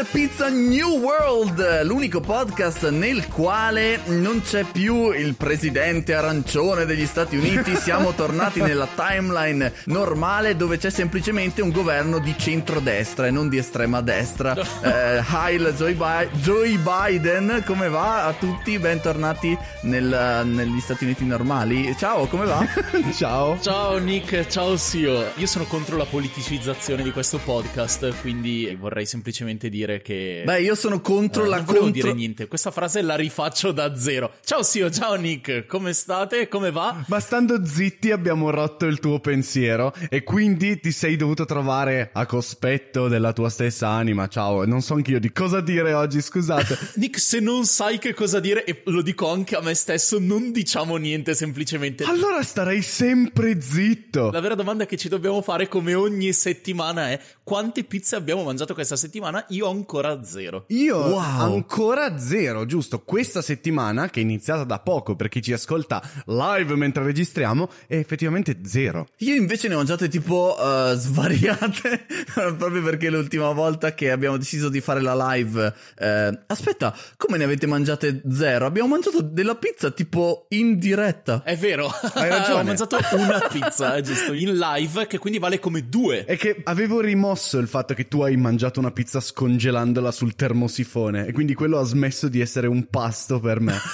Bar Pizza New World, l'unico podcast nel quale non c'è più il presidente arancione degli Stati Uniti, siamo tornati nella timeline normale dove c'è semplicemente un governo di centrodestra e non di estrema destra. Eh, Heil Joe, Bi- Joe, Biden, come va a tutti? Bentornati nel, negli Stati Uniti normali. Ciao, come va? ciao. Ciao Nick, ciao Sio. Io sono contro la politicizzazione di questo podcast, quindi vorrei semplicemente dire dire che... Beh, io sono contro eh, la... Non volevo dire niente, questa frase la rifaccio da zero. Ciao Sio, ciao Nick, come state? Come va? Ma stando zitti abbiamo rotto il tuo pensiero e quindi ti sei dovuto trovare a cospetto della tua stessa anima. Ciao, non so anch'io di cosa dire oggi, scusate. Nick, se non sai che cosa dire, e lo dico anche a me stesso, non diciamo niente semplicemente. Allora starei sempre zitto. La vera domanda che ci dobbiamo fare come ogni settimana è quante pizze abbiamo mangiato questa settimana? Io ho ancora a zero. Io wow. ancora a zero, giusto? Questa settimana, che è iniziata da poco per chi ci ascolta live mentre registriamo, è effettivamente zero. Io invece ne ho mangiate tipo uh, svariate, proprio perché l'ultima volta che abbiamo deciso di fare la live... Eh, aspetta, come ne avete mangiate zero? Abbiamo mangiato della pizza tipo in diretta. È vero, hai ragione. ho mangiato una pizza, giusto, in live, che quindi vale come due. E che avevo rimosso il fatto che tu hai mangiato una pizza scongelata congelandola sul termosifone e quindi quello ha smesso di essere un pasto per me.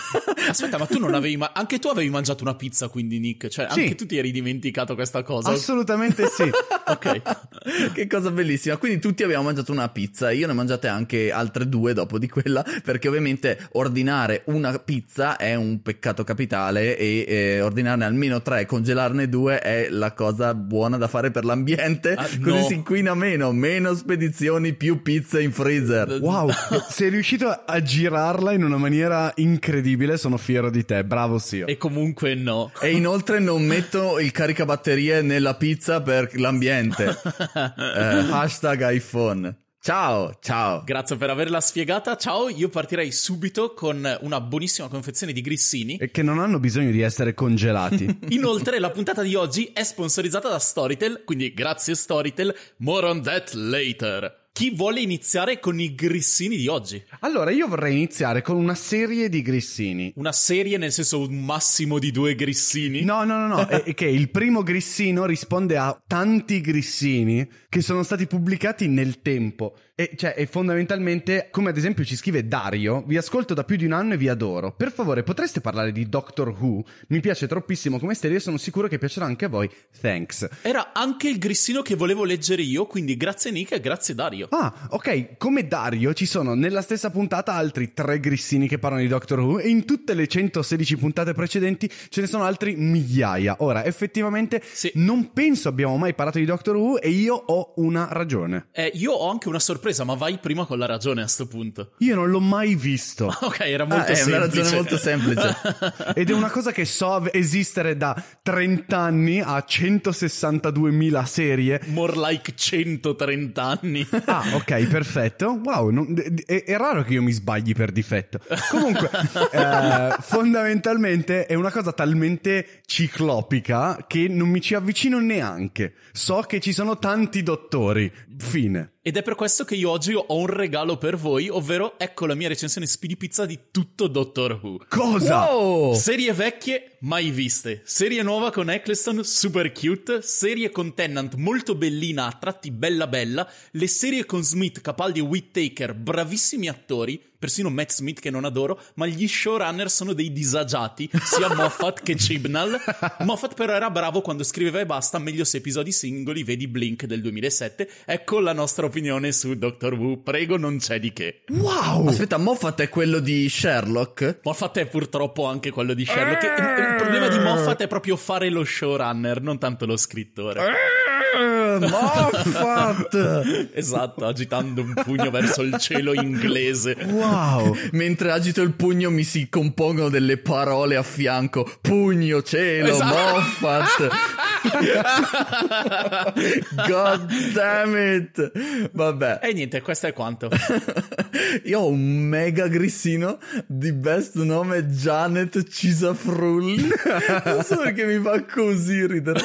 Aspetta, ma tu non avevi ma- anche tu avevi mangiato una pizza quindi Nick, cioè anche tu ti eri dimenticato questa cosa. Assolutamente sì. ok. che cosa bellissima. Quindi tutti abbiamo mangiato una pizza, io ne ho mangiate anche altre due dopo di quella perché ovviamente ordinare una pizza è un peccato capitale e eh, ordinarne almeno tre e congelarne due è la cosa buona da fare per l'ambiente, ah, così no. si inquina meno, meno spedizioni, più pizza in fronte freezer. Wow, sei riuscito a girarla in una maniera incredibile, sono fiero di te, bravo Sio. E comunque no. E inoltre non metto il caricabatterie nella pizza per l'ambiente. eh, hashtag iPhone. Ciao, ciao. Grazie per averla spiegata. Ciao, io partirei subito con una buonissima confezione di grissini. E che non hanno bisogno di essere congelati. Inoltre, la puntata di oggi è sponsorizzata da Storytel, quindi grazie Storytel. More on that later chi vuole iniziare con i grissini di oggi? Allora, io vorrei iniziare con una serie di grissini. Una serie nel senso un massimo di due grissini? No, no, no, no, è che il primo grissino risponde a tanti grissini che sono stati pubblicati nel tempo. E, cioè, e fondamentalmente, come ad esempio ci scrive Dario, vi ascolto da più di un anno e vi adoro. Per favore, potreste parlare di Doctor Who? Mi piace troppissimo come serie e sono sicuro che piacerà anche a voi. Thanks. Era anche il grissino che volevo leggere io, quindi grazie Nick e grazie Dario. Ah, ok, come Dario ci sono nella stessa puntata altri tre grissini che parlano di Doctor Who e in tutte le 116 puntate precedenti ce ne sono altri migliaia. Ora, effettivamente, sì. non penso abbiamo mai parlato di Doctor Who e io ho una ragione. Eh, io ho anche una sorpresa sorpresa, ma vai prima con la ragione a sto punto. Io non l'ho mai visto. ok, era molto ah, semplice. È una ragione molto semplice. Ed è una cosa che so esistere da 30 anni a 162.000 serie. More like 130 anni. ah, ok, perfetto. Wow, non, è, è, raro che io mi sbagli per difetto. Comunque, eh, fondamentalmente è una cosa talmente ciclopica che non mi ci avvicino neanche. So che ci sono tanti dottori. Fine. Ed è per questo che io oggi ho un regalo per voi, ovvero ecco la mia recensione Speedy Pizza di tutto Doctor Who. Cosa? Wow! Serie vecchie mai viste, serie nuova con Eccleston super cute, serie con Tennant molto bellina, a tratti bella bella, le serie con Smith, Capaldi e Whittaker bravissimi attori persino Matt Smith che non adoro, ma gli showrunner sono dei disagiati, sia Moffat che Chibnall. Moffat però era bravo quando scriveva e basta, meglio se episodi singoli, vedi Blink del 2007. Ecco la nostra opinione su Doctor Who, prego non c'è di che. Wow! Aspetta, Moffat è quello di Sherlock? Moffat è purtroppo anche quello di Sherlock. Il problema di eh. Moffat è proprio fare lo showrunner, non tanto lo scrittore. Eh. Moffat! esatto, agitando un pugno verso il cielo inglese. Wow! Mentre agito il pugno mi si compongono delle parole a fianco. Pugno, cielo, esatto. Moffat! God damn it! Vabbè. E niente, questo è quanto. Io ho un mega grissino di best nome Janet Cisafrulli. non so perché mi fa così ridere.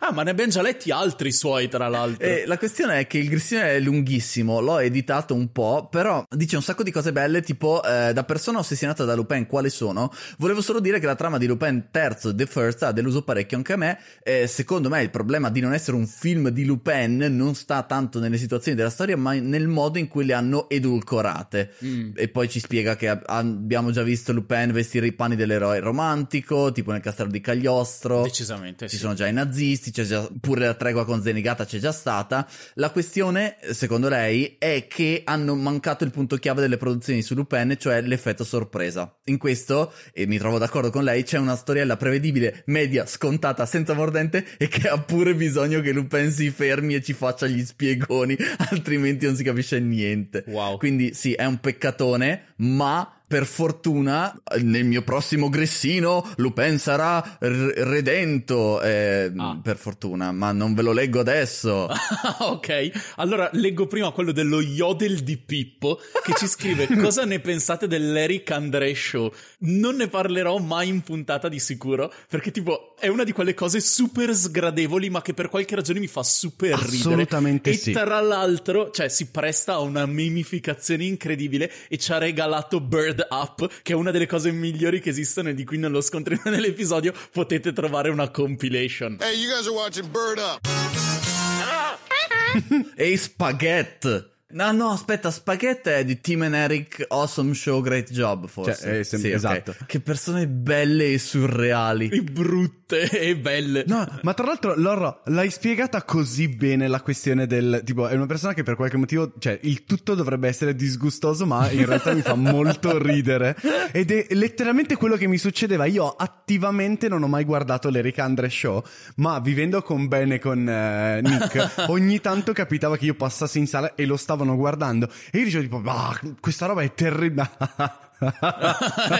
ah, ma ne abbiamo già letti altri suoi, tra l'altro. E eh, la questione è che il grissino è lunghissimo, l'ho editato un po', però dice un sacco di cose belle, tipo eh, da persona ossessionata da Lupin, quale sono? Volevo solo dire che la trama di Lupin III, The First, ha deluso parecchio anche a me. Eh, secondo me il problema di non essere un film di Lupin non sta tanto nelle situazioni della storia, ma nel modo in cui le hanno edulcorate. Mm. E poi ci spiega che abbiamo già visto Lupin vestire i panni dell'eroe romantico, tipo nel castello di Cagliostro. Decisamente. Ci sì. sono già i nazisti, c'è già pure la tregua con Zenigata cagata c'è già stata. La questione, secondo lei, è che hanno mancato il punto chiave delle produzioni su Lupin, cioè l'effetto sorpresa. In questo, e mi trovo d'accordo con lei, c'è una storiella prevedibile, media, scontata, senza mordente e che ha pure bisogno che Lupin si fermi e ci faccia gli spiegoni, altrimenti non si capisce niente. Wow. Quindi sì, è un peccatone, ma per fortuna nel mio prossimo gressino Lupin sarà r- redento, eh, ah. per fortuna, ma non ve lo leggo adesso. ok, allora leggo prima quello dello Yodel di Pippo che ci scrive cosa ne pensate dell'Eric André Show? Non ne parlerò mai in puntata di sicuro, perché tipo è una di quelle cose super sgradevoli ma che per qualche ragione mi fa super Assolutamente ridere. Assolutamente sì. E tra l'altro, cioè si presta a una mimificazione incredibile e ci ha regalato Bird Up, che è una delle cose migliori che esistono e di cui nello scontrino nell'episodio potete trovare una compilation. Hey, you guys are watching Bird Up! Ehi, spaghetti! No, no, aspetta, Spaghetti è di Tim and Eric Awesome Show Great Job, forse. Cioè, eh, sem- sì, esatto. Okay. Che persone belle e surreali. E brutte e belle. No, ma tra l'altro, Loro, l'hai spiegata così bene la questione del... Tipo, è una persona che per qualche motivo... Cioè, il tutto dovrebbe essere disgustoso, ma in realtà mi fa molto ridere. Ed è letteralmente quello che mi succedeva. Io attivamente non ho mai guardato l'Eric Andre Show, ma vivendo con Ben e con eh, Nick, ogni tanto capitava che io passassi in sala e lo stavo stavano guardando e io dicevo tipo, ah, questa roba è terribile.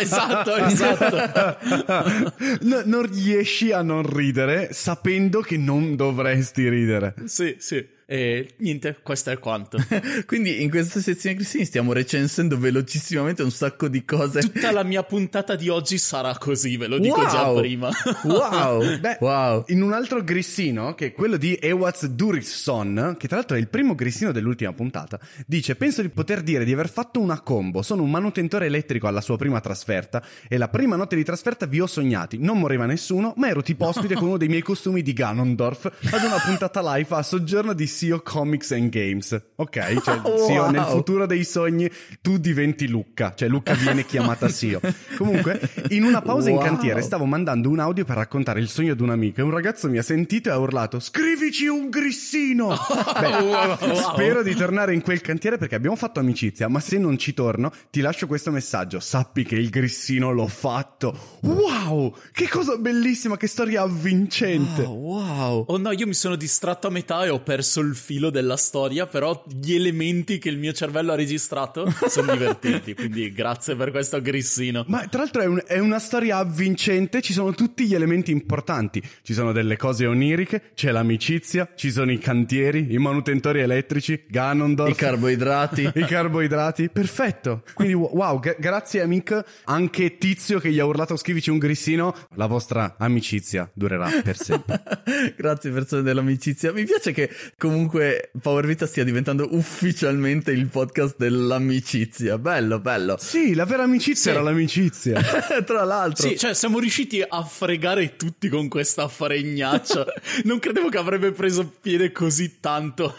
esatto, esatto. No, non riesci a non ridere sapendo che non dovresti ridere. Sì, sì. E niente, questo è quanto. Quindi in questa sezione Cristini stiamo recensendo velocissimamente un sacco di cose. Tutta la mia puntata di oggi sarà così, ve lo dico wow! già prima. wow. Beh, wow! In un altro grissino, che è quello di Ewaz Durisson, che tra l'altro è il primo grissino dell'ultima puntata, dice «Penso di poter dire di aver fatto una combo. Sono un manutentore elettrico alla sua prima trasferta e la prima notte di trasferta vi ho sognati. Non moriva nessuno, ma ero tipo ospite con uno dei miei costumi di Ganondorf ad una puntata live a soggiorno di zio Comics and Games, ok? Cioè, wow. zio, nel futuro dei sogni tu diventi Luca, cioè Luca viene chiamata zio. Comunque, in una pausa wow. in cantiere stavo mandando un audio per raccontare il sogno di amico e un ragazzo mi ha sentito e ha urlato scrivici un grissino! Beh, wow. spero di tornare in quel cantiere perché abbiamo fatto amicizia, ma se non ci torno ti lascio questo messaggio, sappi che il grissino l'ho fatto. Wow! Che cosa bellissima, che storia avvincente! wow! Oh no, io mi sono distratto a metà e ho perso il filo della storia, però gli elementi che il mio cervello ha registrato sono divertenti, quindi grazie per questo grissino. Ma tra l'altro è, un, è, una storia avvincente, ci sono tutti gli elementi importanti, ci sono delle cose oniriche, c'è l'amicizia, ci sono i cantieri, i manutentori elettrici, Ganondorf. I carboidrati. I carboidrati, perfetto. Quindi wow, g- grazie amico, anche Tizio che gli ha urlato scrivici un grissino, la vostra amicizia durerà per sempre. grazie persone dell'amicizia, mi piace che... Com- comunque Power Vita stia diventando ufficialmente il podcast dell'amicizia. Bello, bello. Sì, la vera amicizia sì. era l'amicizia. Tra l'altro. Sì, cioè siamo riusciti a fregare tutti con questa fregnaccia. non credevo che avrebbe preso piede così tanto.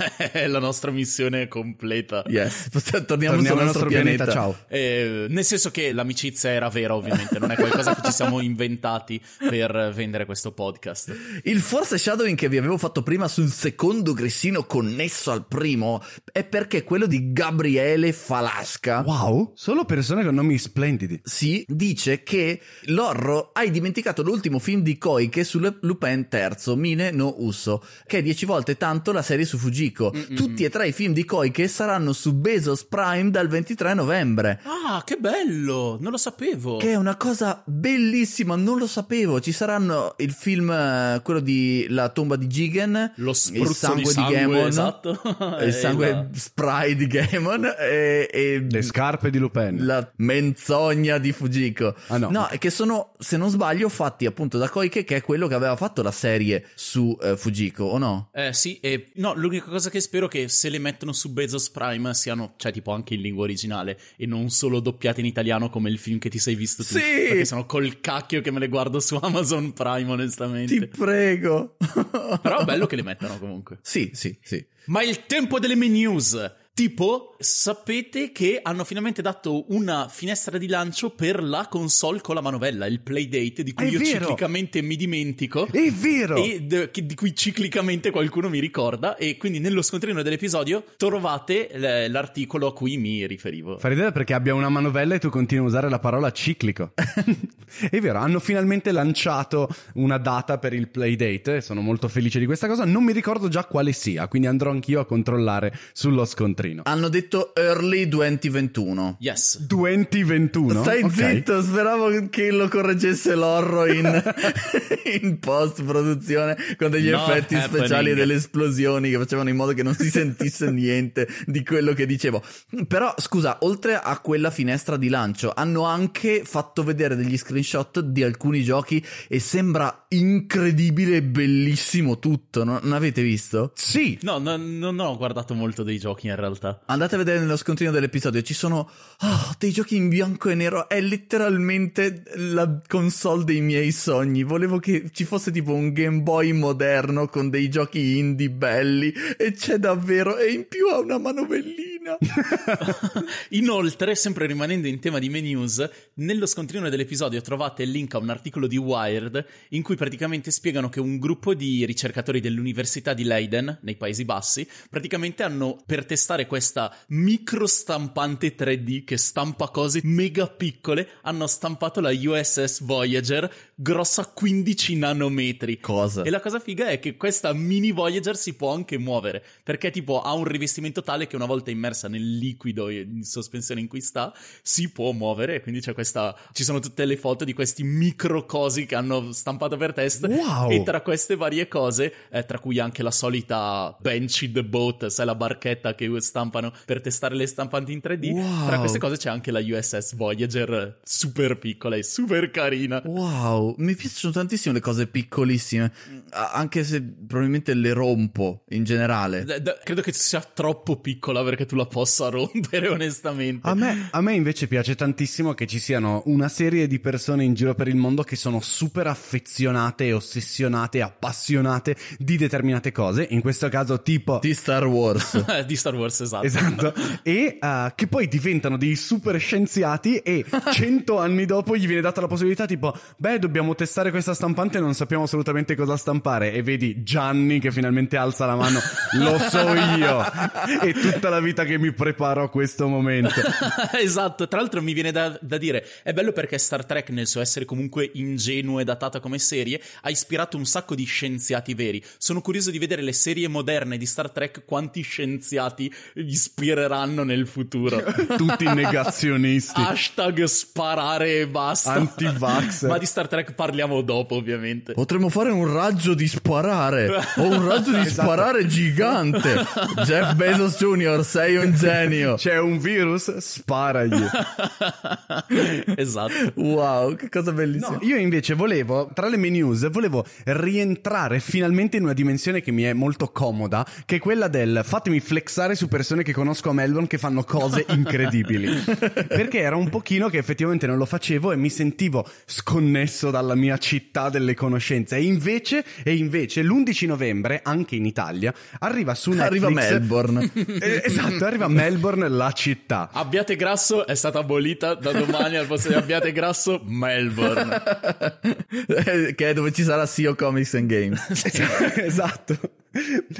la nostra missione è completa. Yes, torniamo, torniamo sul nostro, nostro pianeta. pianeta. Ciao. Eh, nel senso che l'amicizia era vera, ovviamente, non è qualcosa che ci siamo inventati per vendere questo podcast. Il force shadowing che vi avevo fatto prima sul secondo grissino persino connesso al primo, è perché quello di Gabriele Falasca. Wow, solo persone con nomi splendidi. Sì, dice che Lorro hai dimenticato l'ultimo film di Koike su Lupin III, Mine no Uso, che è dieci volte tanto la serie su Fujiko. Mm-mm. Tutti e tre i film di Koike saranno su Bezos Prime dal 23 novembre. Ah, che bello! Non lo sapevo. Che è una cosa bellissima, non lo sapevo. Ci saranno il film, eh, quello di La tomba di Gigan, lo spruzzo il sangue di, sangue Gaemon. Esatto. Il eh, sangue la... Esatto. spray di Gaemon. E, e, Le scarpe di Lupin. La menzogna di Fujiko. Ah, no. no, che sono, se non sbaglio, fatti appunto da Koike, che è quello che aveva fatto la serie su eh, Fujiko, o no? Eh sì, e no, l'unica cosa che spero è che se le mettono su Bezos Prime siano, cioè tipo anche in lingua originale e non solo doppiate in italiano come il film che ti sei visto tu. Sì! Perché sono col cacchio che me le guardo su Amazon Prime, onestamente. Ti prego! Però è bello che le mettano comunque. Sì, sì sì, sì. Ma il tempo delle mini news Tipo, sapete che hanno finalmente dato una finestra di lancio per la console con la manovella, il Playdate, di cui È io vero. ciclicamente mi dimentico. È vero! E d- di cui ciclicamente qualcuno mi ricorda. E quindi nello scontrino dell'episodio trovate l- l'articolo a cui mi riferivo. Fa ridere perché abbia una manovella e tu continui a usare la parola ciclico. È vero, hanno finalmente lanciato una data per il Playdate. Sono molto felice di questa cosa. Non mi ricordo già quale sia, quindi andrò anch'io a controllare sullo scontrino quattrino. Hanno detto early 2021. Yes. 2021? Stai okay. zitto, speravo che lo correggesse l'orro in, in post-produzione con degli Not effetti happening. speciali e delle esplosioni che facevano in modo che non si sentisse niente di quello che dicevo. Però, scusa, oltre a quella finestra di lancio, hanno anche fatto vedere degli screenshot di alcuni giochi e sembra incredibile e bellissimo tutto, non avete visto? Sì. No, no, non ho guardato molto dei giochi in realtà realtà. Andate a vedere nello scontrino dell'episodio, ci sono oh, dei giochi in bianco e nero, è letteralmente la console dei miei sogni. Volevo che ci fosse tipo un Game Boy moderno con dei giochi indie belli e c'è davvero e in più ha una manovellina. Inoltre, sempre rimanendo in tema di menus, nello scontrino dell'episodio trovate il link a un articolo di Wired in cui praticamente spiegano che un gruppo di ricercatori dell'Università di Leiden, nei Paesi Bassi, praticamente hanno per testare usare questa micro stampante 3D che stampa cose mega piccole, hanno stampato la USS Voyager grossa 15 nanometri. Cosa? E la cosa figa è che questa mini Voyager si può anche muovere, perché tipo ha un rivestimento tale che una volta immersa nel liquido in sospensione in cui sta, si può muovere, quindi c'è questa ci sono tutte le foto di questi micro cosi che hanno stampato per test wow. e tra queste varie cose, eh, tra cui anche la solita Benchy the Boat, sai la barchetta che stampano per testare le stampanti in 3D. Wow. Tra queste cose c'è anche la USS Voyager, super piccola e super carina. Wow, mi piacciono tantissimo le cose piccolissime, anche se probabilmente le rompo in generale. D- d- credo che sia troppo piccola perché tu la possa rompere, onestamente. A me, a me invece piace tantissimo che ci siano una serie di persone in giro per il mondo che sono super affezionate, ossessionate, appassionate di determinate cose. In questo caso, tipo di Star Wars. di Star Wars, esatto. esatto. E uh, che poi diventano dei super scienziati e cento anni dopo gli viene data la possibilità tipo, beh, dobbiamo testare questa stampante e non sappiamo assolutamente cosa stampare. E vedi Gianni che finalmente alza la mano, lo so io, e tutta la vita che mi preparo a questo momento. esatto, tra l'altro mi viene da, da dire, è bello perché Star Trek nel suo essere comunque ingenuo e datata come serie, ha ispirato un sacco di scienziati veri. Sono curioso di vedere le serie moderne di Star Trek quanti scienziati ispireranno nel futuro. Tutti negazionisti. Hashtag sparare e basta. Anti-vax. Ma di Star Trek parliamo dopo, ovviamente. Potremmo fare un raggio di sparare. O un raggio di esatto. sparare gigante. Jeff Bezos Jr., sei un genio. C'è un virus? Sparagli. esatto. Wow, che cosa bellissima. No, io invece volevo, tra le mie news, volevo rientrare finalmente in una dimensione che mi è molto comoda, che è quella del fatemi flexare super persone che conosco a Melbourne che fanno cose incredibili. Perché era un pochino che effettivamente non lo facevo e mi sentivo sconnesso dalla mia città delle conoscenze. E invece, e invece l'11 novembre, anche in Italia, arriva su Netflix... Arriva Melbourne. Eh, esatto, arriva Melbourne, la città. Abbiate Grasso è stata abolita da domani al posto di Abbiate Grasso, Melbourne. Eh, che è dove ci sarà CEO Comics and Games. esatto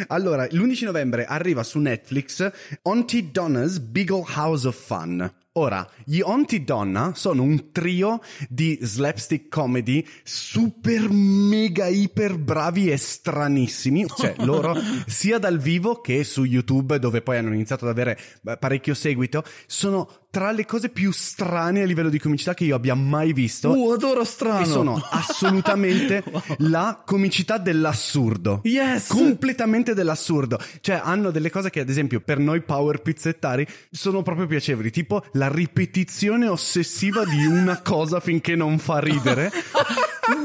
allora, l'11 novembre arriva su Netflix Auntie Donna's Big Ol' House of Fun. Ora, gli Auntie Donna sono un trio di slapstick comedy super mega iper bravi e stranissimi, cioè loro sia dal vivo che su YouTube dove poi hanno iniziato ad avere eh, parecchio seguito, sono tra le cose più strane a livello di comicità che io abbia mai visto. Uh, adoro strano! E sono assolutamente wow. la comicità dell'assurdo. Yes! Completamente dell'assurdo. Cioè, hanno delle cose che, ad esempio, per noi power pizzettari sono proprio piacevoli, tipo la ripetizione ossessiva di una cosa finché non fa ridere.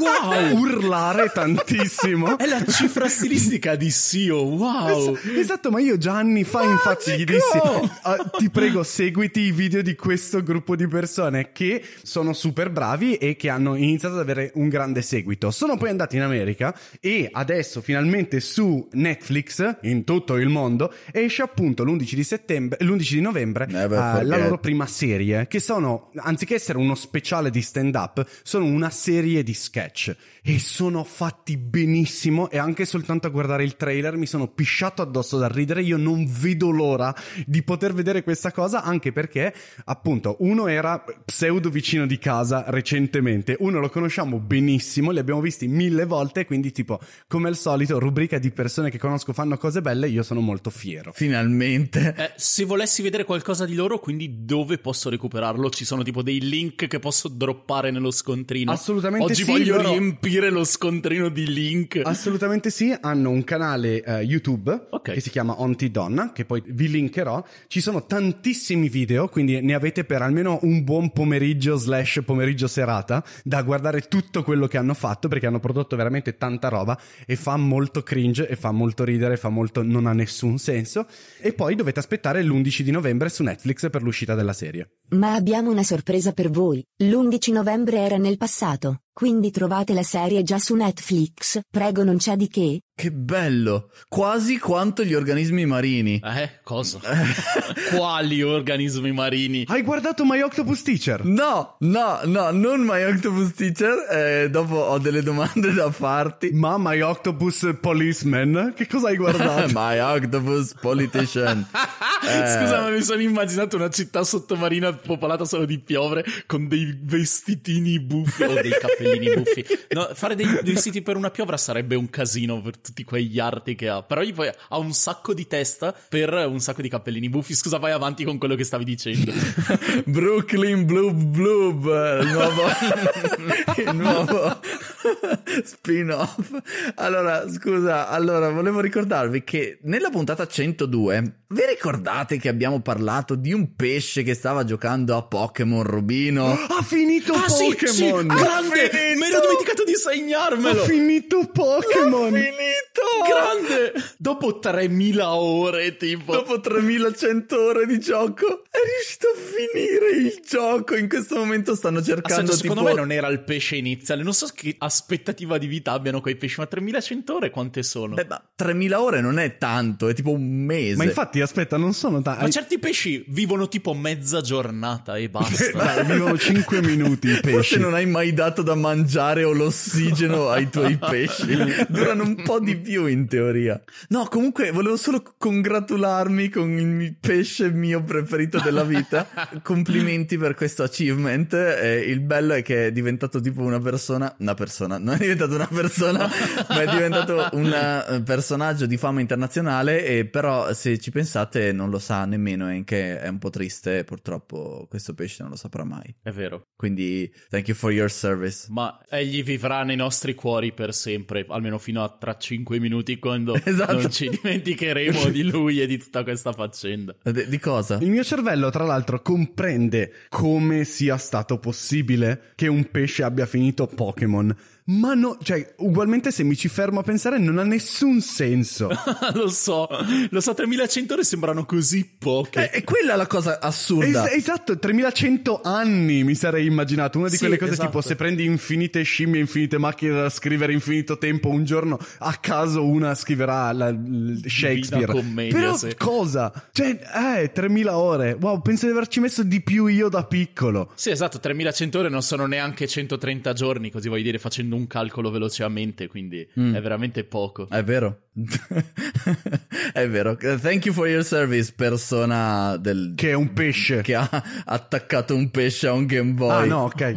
wow! Urlare tantissimo. È la cifra stilistica di Sio, wow! Es- esatto, ma io già anni fa, Magico. Oh infatti, gli dissi, ah, ti prego, seguiti i video video di questo gruppo di persone che sono super bravi e che hanno iniziato ad avere un grande seguito. Sono poi andati in America e adesso finalmente su Netflix in tutto il mondo esce appunto l'11 di, settembre, l'11 di novembre uh, la loro prima serie che sono anziché essere uno speciale di stand up sono una serie di sketch e sono fatti benissimo e anche soltanto a guardare il trailer mi sono pisciato addosso dal ridere, io non vedo l'ora di poter vedere questa cosa anche perché appunto uno era pseudo vicino di casa recentemente, uno lo conosciamo benissimo, li abbiamo visti mille volte quindi tipo come al solito rubrica di persone che conosco fanno cose belle, io sono molto fiero. Finalmente. Eh, se volessi vedere qualcosa di loro quindi dove posso recuperarlo? Ci sono tipo dei link che posso droppare nello scontrino? Assolutamente Oggi sì. Oggi voglio loro... riempire seguire lo scontrino di Link? Assolutamente sì, hanno un canale uh, YouTube okay. che si chiama Onti Donna, che poi vi linkerò. Ci sono tantissimi video, quindi ne avete per almeno un buon pomeriggio slash pomeriggio serata da guardare tutto quello che hanno fatto, perché hanno prodotto veramente tanta roba e fa molto cringe e fa molto ridere, fa molto non ha nessun senso. E poi dovete aspettare l'11 di novembre su Netflix per l'uscita della serie. Ma abbiamo una sorpresa per voi. L'11 novembre era nel passato. Quindi trovate la serie già su Netflix, prego non c'è di che, che bello! Quasi quanto gli organismi marini. Eh, cosa? Quali organismi marini? Hai guardato My Octopus Teacher? No, no, no, non My Octopus Teacher. Eh, dopo ho delle domande da farti. Ma My Octopus Policeman? Che cosa hai guardato? My Octopus Politician. eh... Scusa, ma mi sono immaginato una città sottomarina popolata solo di piovre con dei vestitini buffi o dei cappellini buffi. No, fare dei vestiti per una piovra sarebbe un casino per tutti quegli arti che ha. Però gli poi ha un sacco di testa per un sacco di cappellini buffi. Scusa, vai avanti con quello che stavi dicendo. Brooklyn Bloop Bloop, eh, il nuovo, il nuovo spin-off. Allora, scusa, allora volevo ricordarvi che nella puntata 102 vi ricordate che abbiamo parlato di un pesce che stava giocando a Pokémon Rubino? Ha finito ah, Pokémon! Sì, sì, grande! Mi ero dimenticato di segnarmelo! Ha finito Pokémon! Ha finito! Grande! Dopo 3000 ore, tipo. Dopo 3100 ore di gioco, è riuscito a finire il gioco. In questo momento stanno cercando. Aspetta, tipo... Secondo me non era il pesce iniziale. Non so che aspettativa di vita abbiano quei pesci, ma 3100 ore quante sono? Beh, ma 3000 ore non è tanto, è tipo un mese. Ma infatti, aspetta, non sono tanto. Ma certi pesci vivono tipo mezza giornata e basta. vivono 5 minuti i pesci. Forse non hai mai dato da mangiare o l'ossigeno ai tuoi pesci. Durano un po' di di mm. più in teoria. No, comunque volevo solo congratularmi con il pesce mio preferito della vita. Complimenti per questo achievement. Eh, il bello è che è diventato tipo una persona, una persona, non è diventato una persona, ma è diventato un eh, personaggio di fama internazionale. E però se ci pensate non lo sa nemmeno, è che è un po' triste purtroppo questo pesce non lo saprà mai. È vero. Quindi thank you for your service. Ma egli vivrà nei nostri cuori per sempre, almeno fino a tra 5 5 minuti quando esatto. non ci dimenticheremo di lui e di tutta questa faccenda. Eh, di cosa? Il mio cervello, tra l'altro, comprende come sia stato possibile che un pesce abbia finito Pokémon ma no, cioè, ugualmente se mi ci fermo a pensare non ha nessun senso. lo so, lo so, 3100 ore sembrano così poche. Eh, è quella la cosa assurda. Es- esatto, 3100 anni mi sarei immaginato. Una di sì, quelle cose esatto. tipo se prendi infinite scimmie, infinite macchine da scrivere, infinito tempo, un giorno a caso una scriverà la, l- Shakespeare. Commedia, Però sì. cosa? Cioè, eh, 3000 ore. Wow, penso di averci messo di più io da piccolo. Sì, esatto, 3100 ore non sono neanche 130 giorni, così voglio dire, facendo un un calcolo velocemente, quindi mm. è veramente poco. È vero. è vero. Thank you for your service, persona del... Che è un pesce. Che ha attaccato un pesce a un Game Boy. Ah no, ok.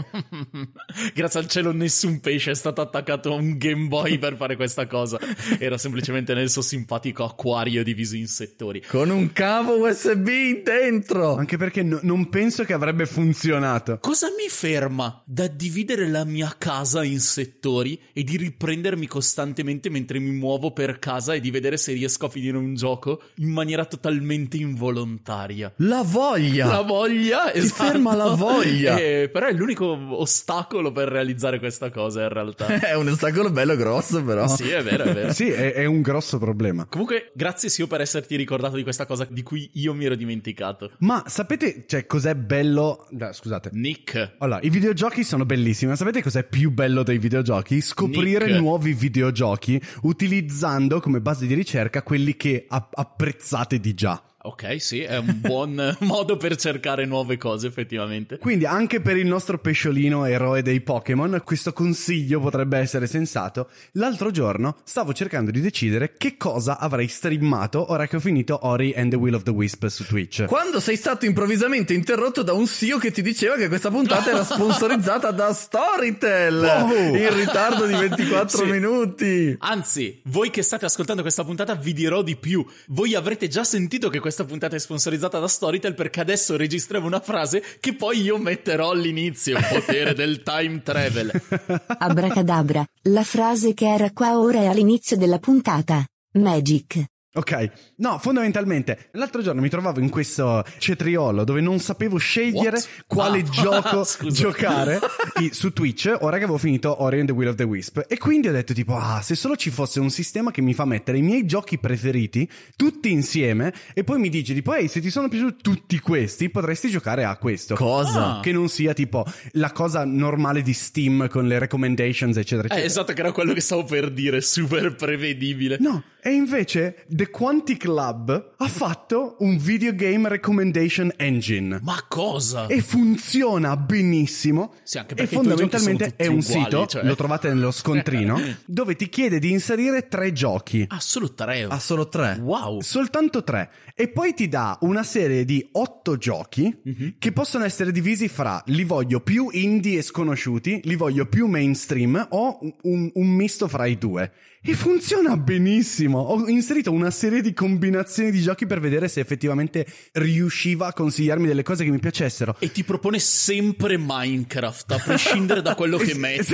Grazie al cielo nessun pesce è stato attaccato a un Game Boy per fare questa cosa. Era semplicemente nel suo simpatico acquario diviso in settori. Con un cavo USB dentro! Anche perché no, non penso che avrebbe funzionato. Cosa mi ferma da dividere la mia casa in settori e di riprendermi costantemente mentre mi muovo per casa? casa e di vedere se riesco a finire un gioco in maniera totalmente involontaria. La voglia! La voglia, Ti esatto. ferma la voglia! E, eh, però è l'unico ostacolo per realizzare questa cosa in realtà. è un ostacolo bello grosso però. Sì, è vero, è vero. sì, è, è, un grosso problema. Comunque, grazie Sio per esserti ricordato di questa cosa di cui io mi ero dimenticato. Ma sapete, cioè, cos'è bello... No, scusate. Nick. Allora, i videogiochi sono bellissimi, ma sapete cos'è più bello dei videogiochi? Scoprire Nick. nuovi videogiochi utilizzando come base di ricerca quelli che apprezzate di già. Ok, sì, è un buon modo per cercare nuove cose, effettivamente. Quindi, anche per il nostro pesciolino eroe dei Pokémon, questo consiglio potrebbe essere sensato. L'altro giorno stavo cercando di decidere che cosa avrei streamato ora che ho finito Ori and the Will of the Wisp su Twitch. Quando sei stato improvvisamente interrotto da un CEO che ti diceva che questa puntata era sponsorizzata da Storytel wow. in ritardo di 24 sì. minuti. Anzi, voi che state ascoltando questa puntata, vi dirò di più. Voi avrete già sentito che questa questa puntata è sponsorizzata da Storytel perché adesso registriamo una frase che poi io metterò all'inizio, potere del time travel. Abracadabra, la frase che era qua ora è all'inizio della puntata. Magic. Ok, no, fondamentalmente, l'altro giorno mi trovavo in questo cetriolo dove non sapevo scegliere What? quale ah. gioco giocare su Twitch, ora che avevo finito Orient the Will of the Wisp, e quindi ho detto tipo, ah, se solo ci fosse un sistema che mi fa mettere i miei giochi preferiti tutti insieme e poi mi dice tipo, ehi, se ti sono piaciuti tutti questi, potresti giocare a questo. Cosa? Ah. Che non sia tipo la cosa normale di Steam con le recommendations, eccetera, eh, eccetera. Eh, esatto, che era quello che stavo per dire, super prevedibile. No, e invece The Quantic Lab ha fatto un videogame recommendation engine. Ma cosa? E funziona benissimo. Sì, anche perché e fondamentalmente è un uguali, sito, cioè... lo trovate nello scontrino, dove ti chiede di inserire tre giochi. Ah, solo tre? Ah, solo tre. Wow. Soltanto tre. E poi ti dà una serie di otto giochi mm-hmm. che possono essere divisi fra li voglio più indie e sconosciuti, li voglio più mainstream o un, un misto fra i due. E funziona benissimo. Ho inserito una serie di combinazioni di giochi per vedere se effettivamente riusciva a consigliarmi delle cose che mi piacessero. E ti propone sempre Minecraft, a prescindere da quello che metti.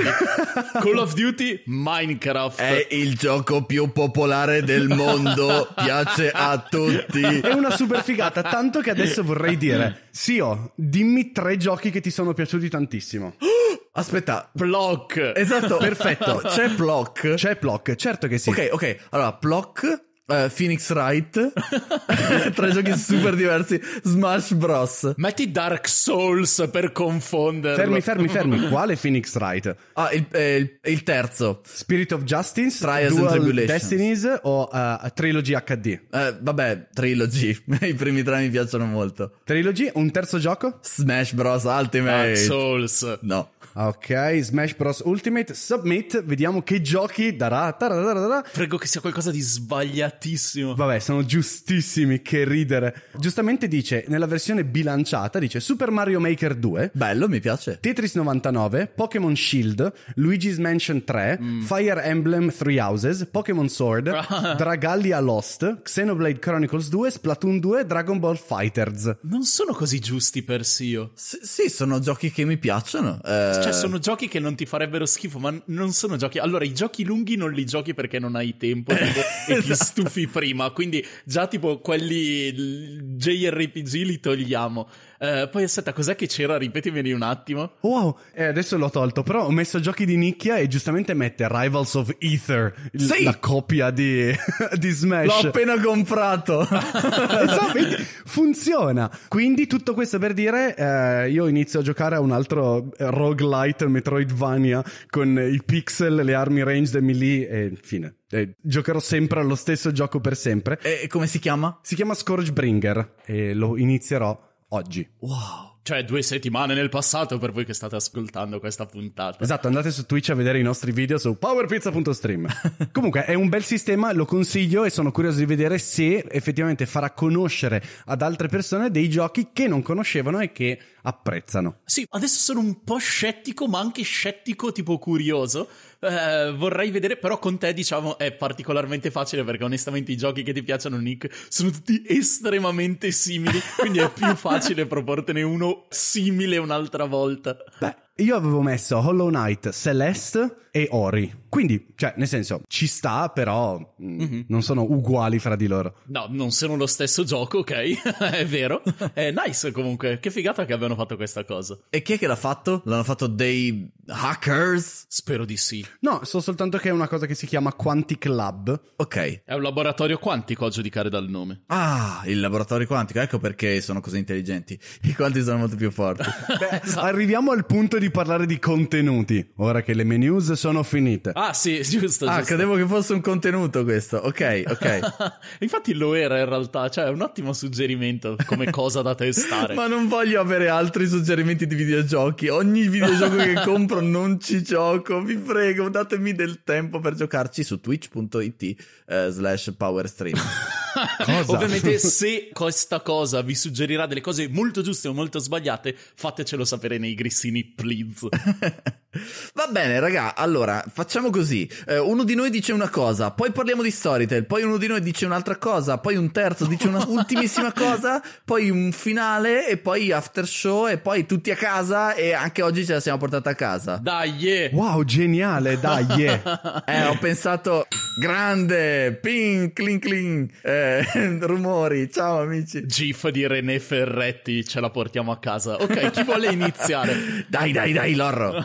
Call of Duty, Minecraft. È il gioco più popolare del mondo, piace a tutti. È una super figata, tanto che adesso vorrei dire, Sio, dimmi tre giochi che ti sono piaciuti tantissimo. Aspetta, Plock. Esatto, perfetto. C'è Plock. C'è Plock, certo che sì. Ok, ok. Allora, Plock Uh, Phoenix Wright tre giochi super diversi Smash Bros metti Dark Souls per confondere. fermi fermi fermi quale Phoenix Wright? ah il, eh, il terzo Spirit of Justice Trials Dual and Tribulations Destinies o uh, Trilogy HD uh, eh, vabbè Trilogy i primi tre mi piacciono molto Trilogy un terzo gioco? Smash Bros Ultimate Dark Souls no Ok, Smash Bros Ultimate, Submit, vediamo che giochi darà. Prego che sia qualcosa di sbagliato gattissimo. Vabbè, sono giustissimi, che ridere. Giustamente dice, nella versione bilanciata, dice Super Mario Maker 2. Bello, mi piace. Tetris 99, Pokémon Shield, Luigi's Mansion 3, mm. Fire Emblem Three Houses, Pokémon Sword, Dragalia Lost, Xenoblade Chronicles 2, Splatoon 2, Dragon Ball Fighters. Non sono così giusti per Sio. S- sì, sono giochi che mi piacciono. Eh... Cioè, sono giochi che non ti farebbero schifo, ma non sono giochi... Allora, i giochi lunghi non li giochi perché non hai tempo tipo, esatto. e ti gufi prima, quindi già tipo quelli JRPG li togliamo. Eh, poi aspetta, cos'è che c'era? Ripetimeli un attimo. Wow, eh, adesso l'ho tolto, però ho messo giochi di nicchia e giustamente mette Rivals of Ether, l- sì. la copia di, di, Smash. L'ho appena comprato. esatto, funziona. Quindi tutto questo per dire, eh, io inizio a giocare a un altro roguelite Metroidvania con i pixel, le armi range dei melee e fine. Eh, giocherò sempre allo stesso gioco per sempre. E come si chiama? Si chiama Scourgebringer e lo inizierò oggi. Wow. Cioè due settimane nel passato per voi che state ascoltando questa puntata. Esatto, andate su Twitch a vedere i nostri video su powerpizza.stream. Comunque è un bel sistema, lo consiglio e sono curioso di vedere se effettivamente farà conoscere ad altre persone dei giochi che non conoscevano e che apprezzano. Sì, adesso sono un po' scettico, ma anche scettico tipo curioso. Eh, vorrei vedere, però con te diciamo è particolarmente facile perché onestamente i giochi che ti piacciono, Nick, sono tutti estremamente simili, quindi è più facile proportene uno simile un'altra volta. Beh, io avevo messo Hollow Knight, Celeste e Ori. Quindi, cioè, nel senso, ci sta, però mm-hmm. non sono uguali fra di loro. No, non sono lo stesso gioco, ok? è vero. È eh, nice comunque. Che figata che abbiano fatto questa cosa. E chi è che l'ha fatto? L'hanno fatto dei hackers? Spero di sì. No, so soltanto che è una cosa che si chiama Quantic Lab. Ok. È un laboratorio quantico a giudicare dal nome. Ah, il laboratorio quantico. Ecco perché sono così intelligenti. I quanti sono molto più forti. Beh, esatto. Arriviamo al punto di di parlare di contenuti, ora che le mie news sono finite. Ah, sì, giusto. Ah, giusto. credevo che fosse un contenuto questo. Ok, ok. Infatti lo era in realtà, cioè un ottimo suggerimento come cosa da testare. Ma non voglio avere altri suggerimenti di videogiochi. Ogni videogioco che compro non ci gioco. Vi prego, datemi del tempo per giocarci su twitch.it eh, slash powerstream. Cosa? Ovviamente, se questa cosa vi suggerirà delle cose molto giuste o molto sbagliate, fatecelo sapere nei grissini, please. leads Va bene, raga, allora facciamo così. Eh, uno di noi dice una cosa, poi parliamo di Storytel, poi uno di noi dice un'altra cosa, poi un terzo dice una ultimissima cosa, poi un finale e poi after show e poi tutti a casa e anche oggi ce la siamo portata a casa. Dai! Yeah. Wow, geniale, dai! Yeah. eh, ho pensato grande, ping, cling, cling, eh, rumori, ciao amici. GIF di René Ferretti, ce la portiamo a casa. Ok, chi vuole iniziare? dai, dai, dai, Lorro.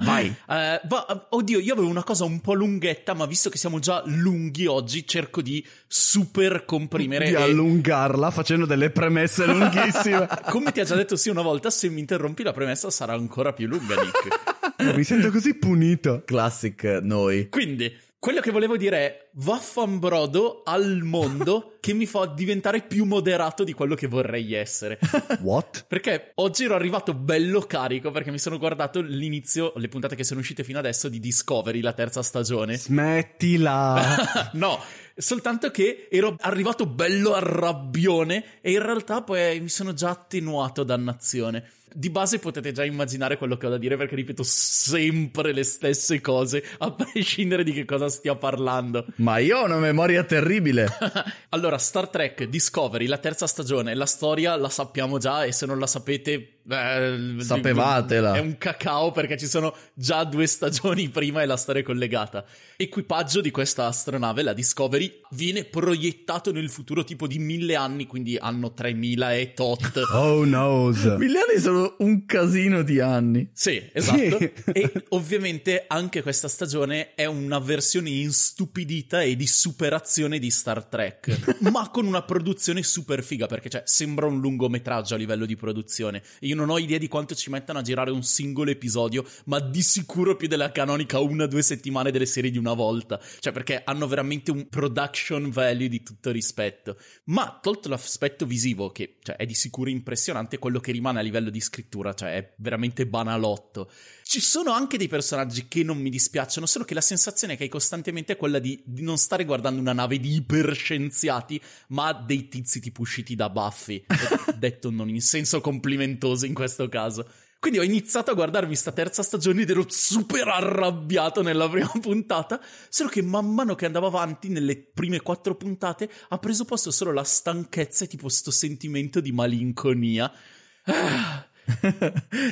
Vai. Eh, va, oddio, io avevo una cosa un po' lunghetta, ma visto che siamo già lunghi oggi, cerco di super comprimere. Di e... allungarla facendo delle premesse lunghissime. Come ti ha già detto sì una volta, se mi interrompi la premessa sarà ancora più lunga, Nick. mi sento così punito. Classic noi. Quindi, quello che volevo dire è vaffanbrodo al mondo che mi fa diventare più moderato di quello che vorrei essere. What? perché oggi ero arrivato bello carico perché mi sono guardato l'inizio, le puntate che sono uscite fino adesso di Discovery, la terza stagione. Smettila! no! soltanto che ero arrivato bello arrabbione e in realtà poi mi sono già attenuato dannazione. Di base potete già immaginare quello che ho da dire perché ripeto sempre le stesse cose, a prescindere di che cosa stia parlando. Ma io ho una memoria terribile. allora, Star Trek Discovery, la terza stagione, la storia la sappiamo già e se non la sapete... Beh, Sapevatela. È un cacao perché ci sono già due stagioni prima e la storia è collegata. Equipaggio di questa astronave, la Discovery, viene proiettato nel futuro tipo di mille anni, quindi hanno 3000 e tot. Oh no! mille anni sono un casino di anni. Sì, esatto. Sì. e ovviamente anche questa stagione è una versione instupidita e di superazione di Star Trek, ma con una produzione super figa, perché cioè, sembra un lungometraggio a livello di produzione. Io non ho idea di quanto ci mettano a girare un singolo episodio, ma di sicuro più della canonica una o due settimane delle serie di una volta. Cioè, perché hanno veramente un production production value di tutto rispetto. Ma tolto l'aspetto visivo, che cioè, è di sicuro impressionante, quello che rimane a livello di scrittura, cioè è veramente banalotto. Ci sono anche dei personaggi che non mi dispiacciono, solo che la sensazione che hai costantemente è quella di, di non stare guardando una nave di iperscienziati, ma dei tizi tipo usciti da baffi. detto non in senso complimentoso in questo caso. Quindi ho iniziato a guardarmi sta terza stagione ed ero super arrabbiato nella prima puntata, solo che man mano che andavo avanti, nelle prime quattro puntate, ha preso posto solo la stanchezza e tipo sto sentimento di malinconia. Ah.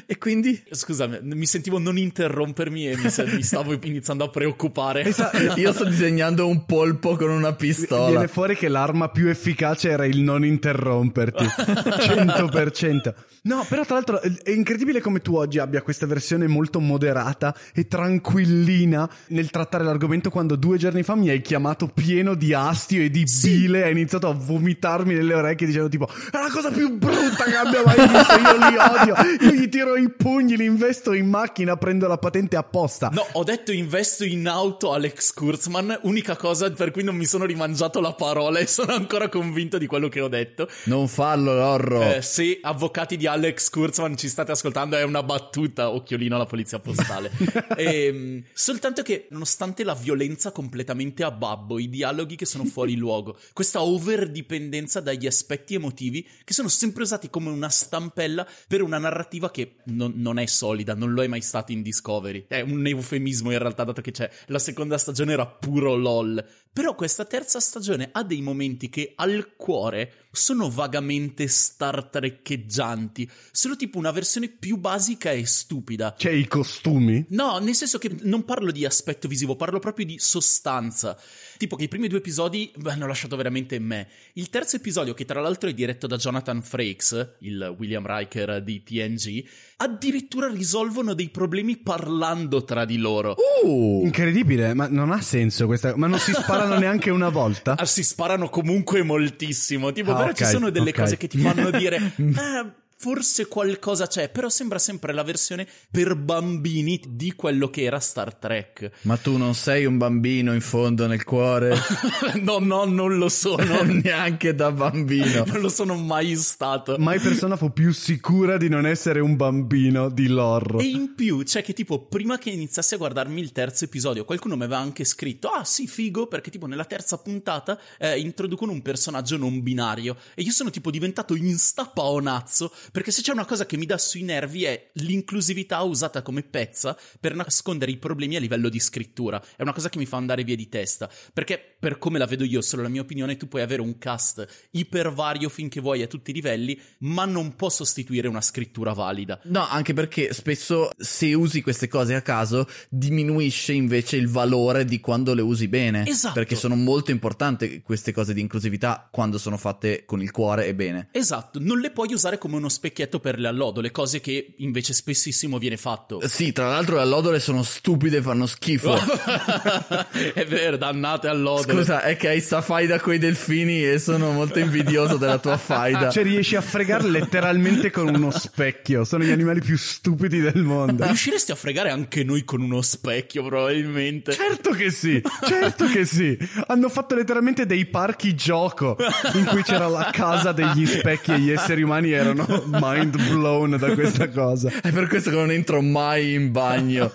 e quindi? Scusa, mi sentivo non interrompermi e mi, se- mi stavo iniziando a preoccupare. Io sto disegnando un polpo con una pistola. Viene fuori che l'arma più efficace era il non interromperti. 100%. No, però tra l'altro è incredibile come tu oggi abbia questa versione molto moderata e tranquillina nel trattare l'argomento quando due giorni fa mi hai chiamato pieno di astio e di sì. bile hai iniziato a vomitarmi nelle orecchie dicendo tipo è la cosa più brutta che abbia mai visto, io li odio io. Io gli tiro i pugni, li investo in macchina, prendo la patente apposta. No, ho detto investo in auto Alex Kurzman, unica cosa per cui non mi sono rimangiato la parola e sono ancora convinto di quello che ho detto. Non fallo, Lorro. Eh, se avvocati di Alex Kurzman ci state ascoltando, è una battuta, occhiolino alla polizia postale. e, ehm, soltanto che, nonostante la violenza completamente a babbo, i dialoghi che sono fuori luogo, questa overdipendenza dagli aspetti emotivi che sono sempre usati come una stampella per un una narrativa che non, non, è solida, non lo è mai stato in Discovery. È un eufemismo in realtà, dato che c'è la seconda stagione era puro LOL. Però questa terza stagione ha dei momenti che al cuore sono vagamente star trekcheggianti, sono tipo una versione più basica e stupida. C'è i costumi? No, nel senso che non parlo di aspetto visivo, parlo proprio di sostanza. Tipo che i primi due episodi beh, hanno lasciato veramente in me. Il terzo episodio, che tra l'altro è diretto da Jonathan Frakes, il William Riker di TNG, addirittura risolvono dei problemi parlando tra di loro. Uh, incredibile, ma non ha senso questa... ma non si spara sparano neanche una volta? Ah, si sparano comunque moltissimo. Tipo, ah, però okay, ci sono delle okay. cose che ti fanno dire. Eh, forse qualcosa c'è, però sembra sempre la versione per bambini di quello che era Star Trek. Ma tu non sei un bambino in fondo nel cuore? no, no, non lo sono. Neanche da bambino. non lo sono mai stato. Mai persona fu più sicura di non essere un bambino di lore. E in più c'è cioè che tipo prima che iniziassi a guardarmi il terzo episodio qualcuno mi aveva anche scritto ah sì figo perché tipo nella terza puntata eh, introducono un personaggio non binario e io sono tipo diventato instapaonazzo perché se c'è una cosa che mi dà sui nervi è l'inclusività usata come pezza per nascondere i problemi a livello di scrittura. È una cosa che mi fa andare via di testa. Perché per come la vedo io, solo la mia opinione, tu puoi avere un cast ipervario finché vuoi a tutti i livelli, ma non può sostituire una scrittura valida. No, anche perché spesso se usi queste cose a caso diminuisce invece il valore di quando le usi bene. Esatto. Perché sono molto importanti queste cose di inclusività quando sono fatte con il cuore e bene. Esatto, non le puoi usare come uno specchietto per le allodole, cose che invece spessissimo viene fatto. Sì, tra l'altro le allodole sono stupide, fanno schifo. è vero, dannate allodole. Scusa, è che hai sta faida coi delfini e sono molto invidioso della tua faida. Cioè, riesci a fregare letteralmente con uno specchio. Sono gli animali più stupidi del mondo. Riusciresti a fregare anche noi con uno specchio, probabilmente. Certo che sì, certo che sì. Hanno fatto letteralmente dei parchi gioco in cui c'era la casa degli specchi e gli esseri umani erano mind blown da questa cosa. È per questo che non entro mai in bagno.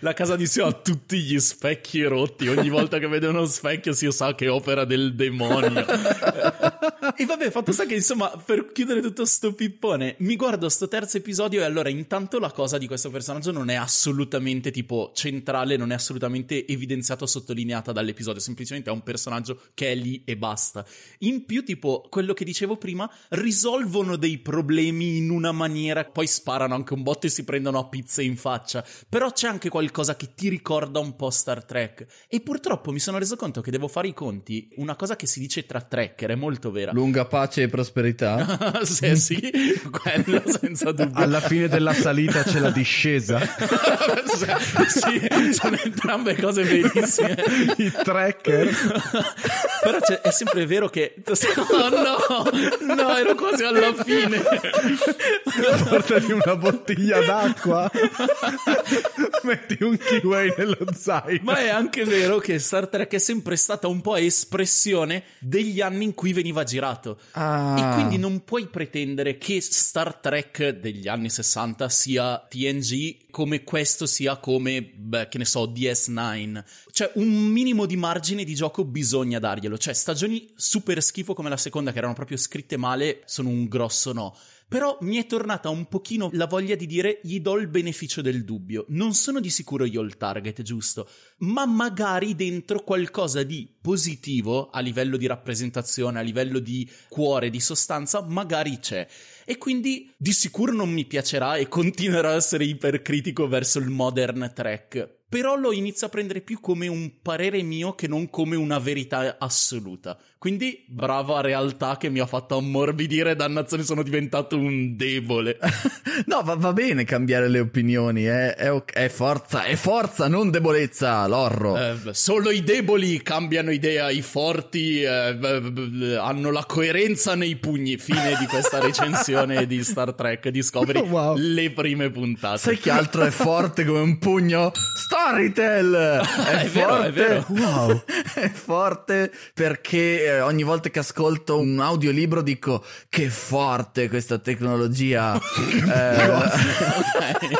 la casa di Sio ha tutti gli specchi rotti. Ogni volta che vede uno specchio io sa che opera del demonio. e vabbè, fatto sta che insomma, per chiudere tutto sto pippone, mi guardo sto terzo episodio e allora intanto la cosa di questo personaggio non è assolutamente tipo centrale, non è assolutamente evidenziata o sottolineata dall'episodio, semplicemente è un personaggio che è lì e basta. In più, tipo, quello che dicevo prima, risolvono dei problemi in una maniera, poi sparano anche un botto e si prendono a pizze in faccia, però c'è anche qualcosa che ti ricorda un po' Star Trek e purtroppo mi sono reso conto che devo devo fare i conti, una cosa che si dice tra trekker è molto vera. Lunga pace e prosperità. sì, sì, quello senza dubbio. Alla fine della salita c'è la discesa. sì, sono entrambe cose verissime. I trekker. Però è sempre vero che... Oh no, no, ero quasi alla fine. Portati una bottiglia d'acqua. Metti un kiwi nello zaino. Ma è anche vero che Star Trek è sempre stato stata un po' espressione degli anni in cui veniva girato. Ah. E quindi non puoi pretendere che Star Trek degli anni 60 sia TNG come questo sia come, beh, che ne so, DS9. Cioè, un minimo di margine di gioco bisogna darglielo. Cioè, stagioni super schifo come la seconda, che erano proprio scritte male, sono un grosso no. Però mi è tornata un pochino la voglia di dire gli do il beneficio del dubbio. Non sono di sicuro io il target, giusto? Ma magari dentro qualcosa di positivo a livello di rappresentazione, a livello di cuore, di sostanza, magari c'è. E quindi di sicuro non mi piacerà e continuerò a essere ipercritico verso il modern track però lo inizio a prendere più come un parere mio che non come una verità assoluta. Quindi, brava realtà che mi ha fatto ammorbidire, dannazione, sono diventato un debole. no, va, va, bene cambiare le opinioni, eh. è, è, forza, è forza, non debolezza, l'orro. Eh, solo i deboli cambiano idea, i forti eh, hanno la coerenza nei pugni. Fine di questa recensione di Star Trek Discovery, oh, wow. le prime puntate. Sai che altro è forte come un pugno? Star Storytel! Ah, è, è, forte, vero, è, wow. è forte perché eh, ogni volta che ascolto un audiolibro dico che forte questa tecnologia. eh, okay,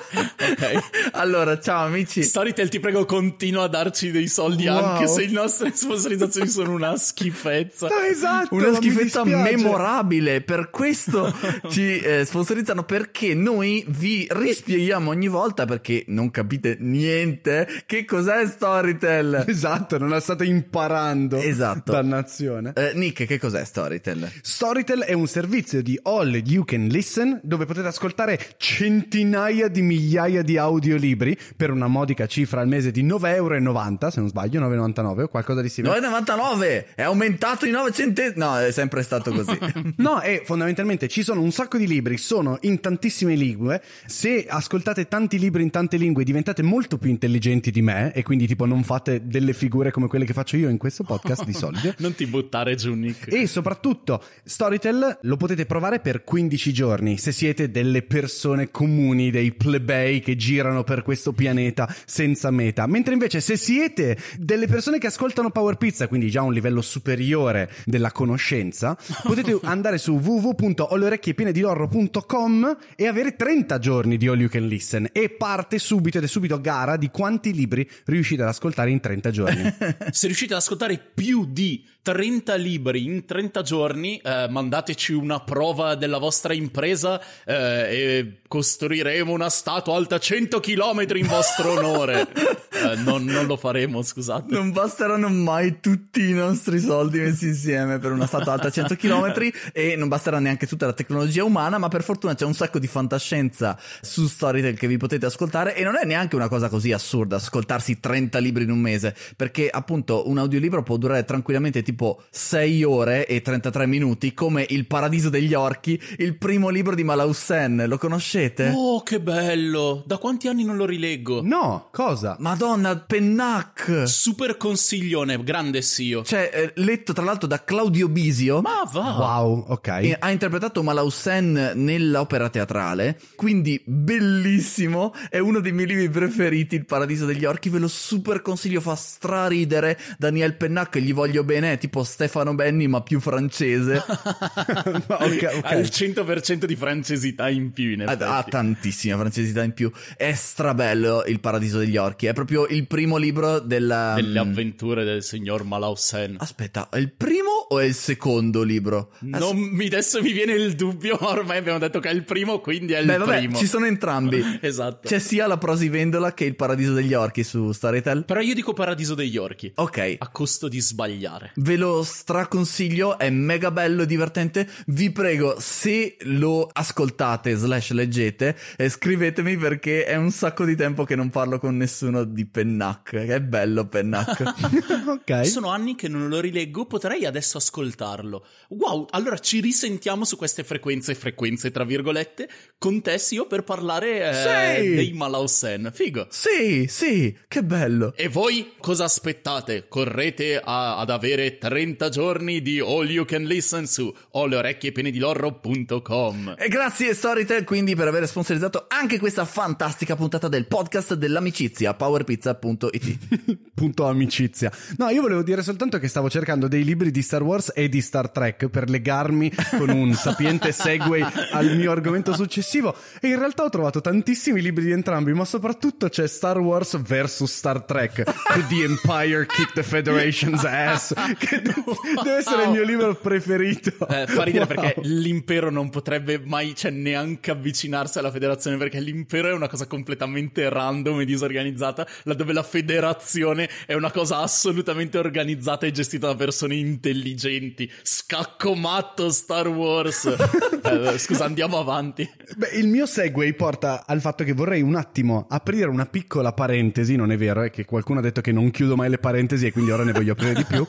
okay. Allora, ciao amici. Storytel, ti prego, continua a darci dei soldi wow. anche se le nostre sponsorizzazioni sono una schifezza. No, esatto, una schifezza memorabile. Per questo ci eh, sponsorizzano perché noi vi rispieghiamo ogni volta perché non capite niente capite che cos'è Storytel. Esatto, non la state imparando. Esatto. Dannazione. Eh, Nick, che cos'è Storytel? Storytel è un servizio di All You Can Listen dove potete ascoltare centinaia di migliaia di audiolibri per una modica cifra al mese di 9,90 euro, se non sbaglio, 9,99 o qualcosa di simile. 9,99! È aumentato di 9 centesimi! No, è sempre stato così. no, e fondamentalmente ci sono un sacco di libri, sono in tantissime lingue. Se ascoltate tanti libri in tante lingue diventate molto più intelligenti intelligenti di me e quindi tipo non fate delle figure come quelle che faccio io in questo podcast di solito. non ti buttare giù Nick. E soprattutto Storytel lo potete provare per 15 giorni se siete delle persone comuni, dei plebei che girano per questo pianeta senza meta. Mentre invece se siete delle persone che ascoltano Power Pizza, quindi già un livello superiore della conoscenza, potete andare su www.oleorecchiepienedilorro.com e avere 30 giorni di All You Can Listen e parte subito ed è subito gara di quanti quanti libri riuscite ad ascoltare in 30 giorni. Se riuscite ad ascoltare più di 30 libri in 30 giorni, eh, mandateci una prova della vostra impresa eh, e costruiremo una statua alta 100 km in vostro onore. eh, non, non, lo faremo, scusate. Non basteranno mai tutti i nostri soldi messi insieme per una statua alta 100 km e non basterà neanche tutta la tecnologia umana, ma per fortuna c'è un sacco di fantascienza su Storytel che vi potete ascoltare e non è neanche una cosa così assurda ascoltarsi 30 libri in un mese, perché appunto un audiolibro può durare tranquillamente tipo tipo 6 ore e 33 minuti come Il paradiso degli orchi, il primo libro di Malausen. Lo conoscete? Oh, che bello! Da quanti anni non lo rileggo? No, cosa? Madonna, Pennac! Super consiglione, grande sio. Cioè, eh, letto tra l'altro da Claudio Bisio. Ma va! Wow, ok. E ha interpretato Malausen nell'opera teatrale, quindi bellissimo, è uno dei miei libri preferiti, Il paradiso degli orchi, ve lo super consiglio, fa straridere. Daniel Pennac, gli voglio bene, è tipo tipo Stefano Benni ma più francese. okay, okay. Ha il 100% di francesità in più in effetti. Ha, ha tantissima francesità in più. È strabello Il Paradiso degli Orchi, è proprio il primo libro della... Ehm, Delle avventure del signor Malausen. Aspetta, è il primo o è il secondo libro? Ass- non mi, adesso mi viene il dubbio, ormai abbiamo detto che è il primo, quindi è il Beh, vabbè, primo. Ci sono entrambi. esatto. C'è sia la prosivendola che il Paradiso degli Orchi su Storytel. Però io dico Paradiso degli Orchi. Ok. A costo di sbagliare ve lo straconsiglio, è mega bello, e divertente. Vi prego, se lo ascoltate slash leggete, eh, scrivetemi perché è un sacco di tempo che non parlo con nessuno di Pennac. È bello Pennac. ok. Sono anni che non lo rileggo, potrei adesso ascoltarlo. Wow, allora ci risentiamo su queste frequenze, frequenze tra virgolette, con te io per parlare eh, sì. dei Malausen. Figo. Sì, sì, che bello. E voi cosa aspettate? Correte a, ad avere 30 giorni di All You Can Listen su alleorecchiepenedilorro.com. E grazie Storytel quindi per aver sponsorizzato anche questa fantastica puntata del podcast dell'amicizia powerpizza.it. Punto amicizia. No, io volevo dire soltanto che stavo cercando dei libri di Star Wars e di Star Trek per legarmi con un sapiente segue al mio argomento successivo e in realtà ho trovato tantissimi libri di entrambi, ma soprattutto c'è Star Wars vs Star Trek, The Empire Kicked the Federation's Ass, che deve essere il mio libro preferito. Eh, fa ridere wow. perché l'impero non potrebbe mai, cioè, neanche avvicinarsi alla federazione perché l'impero è una cosa completamente random e disorganizzata, laddove la federazione è una cosa assolutamente organizzata e gestita da persone intelligenti. Scacco matto Star Wars. eh, scusa, andiamo avanti. Beh, il mio segue porta al fatto che vorrei un attimo aprire una piccola parentesi, non è vero, è eh, che qualcuno ha detto che non chiudo mai le parentesi e quindi ora ne voglio aprire di più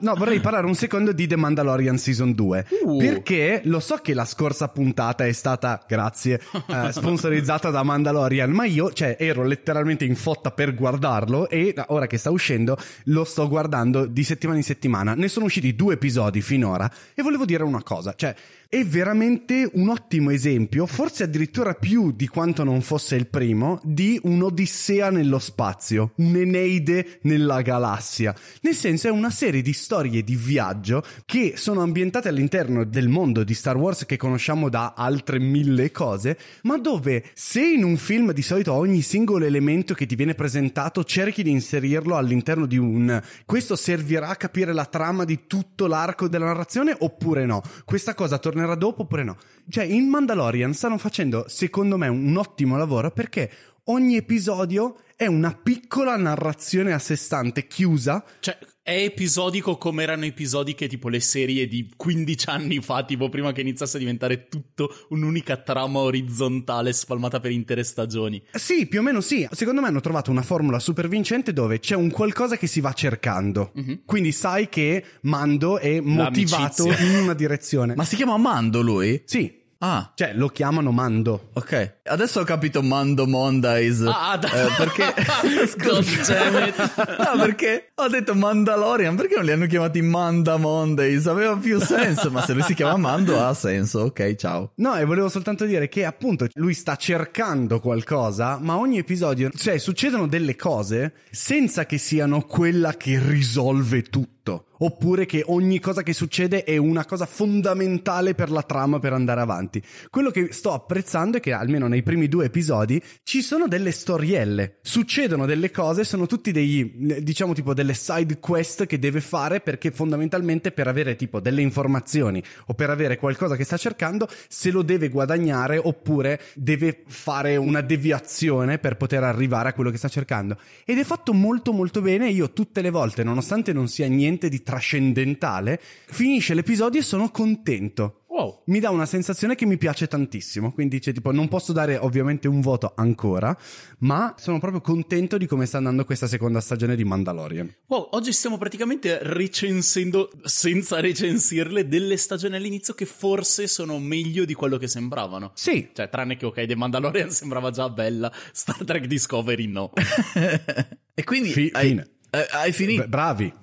no, vorrei parlare un secondo di The Mandalorian Season 2. Uh. Perché lo so che la scorsa puntata è stata, grazie, eh, sponsorizzata da Mandalorian, ma io, cioè, ero letteralmente in fotta per guardarlo e ora che sta uscendo lo sto guardando di settimana in settimana. Ne sono usciti due episodi finora e volevo dire una cosa, cioè è veramente un ottimo esempio, forse addirittura più di quanto non fosse il primo, di un'odissea nello spazio, un'Eneide nella galassia. Nel senso è una serie di storie di viaggio che sono ambientate all'interno del mondo di Star Wars che conosciamo da altre mille cose, ma dove se in un film di solito ogni singolo elemento che ti viene presentato cerchi di inserirlo all'interno di un questo servirà a capire la trama di tutto l'arco della narrazione oppure no. Questa cosa torna tornerà dopo oppure no. Cioè, in Mandalorian stanno facendo, secondo me, un ottimo lavoro perché ogni episodio è una piccola narrazione a sé stante chiusa. Cioè, è episodico come erano episodiche tipo le serie di 15 anni fa, tipo prima che iniziasse a diventare tutto un'unica trama orizzontale spalmata per intere stagioni. Sì, più o meno sì. Secondo me hanno trovato una formula super vincente dove c'è un qualcosa che si va cercando. Mm-hmm. Quindi sai che Mando è motivato L'amicizia. in una direzione. Ma si chiama Mando lui? Sì. Ah. Cioè, lo chiamano Mando. Ok. Adesso ho capito Mando Mondays. Ah, ah da- eh, perché... Scusa. no, perché ho detto Mandalorian, perché non li hanno chiamati Manda Mondays? Aveva più senso, ma se lui si chiama Mando ha senso. Ok, ciao. No, e volevo soltanto dire che appunto lui sta cercando qualcosa, ma ogni episodio, cioè, succedono delle cose senza che siano quella che risolve tutto tutto, oppure che ogni cosa che succede è una cosa fondamentale per la trama per andare avanti. Quello che sto apprezzando è che almeno nei primi due episodi ci sono delle storielle, succedono delle cose, sono tutti degli diciamo tipo delle side quest che deve fare perché fondamentalmente per avere tipo delle informazioni o per avere qualcosa che sta cercando se lo deve guadagnare oppure deve fare una deviazione per poter arrivare a quello che sta cercando. Ed è fatto molto molto bene, io tutte le volte nonostante non sia niente niente di trascendentale. Finisce l'episodio e sono contento. Wow. Mi dà una sensazione che mi piace tantissimo. Quindi, cioè, tipo, non posso dare ovviamente un voto ancora, ma sono proprio contento di come sta andando questa seconda stagione di Mandalorian. Wow, oggi stiamo praticamente recensendo, senza recensirle, delle stagioni all'inizio che forse sono meglio di quello che sembravano. Sì. Cioè, tranne che, ok, The Mandalorian sembrava già bella, Star Trek Discovery no. e quindi... F- hai... Fine. Eh, hai finito? Beh, bravi.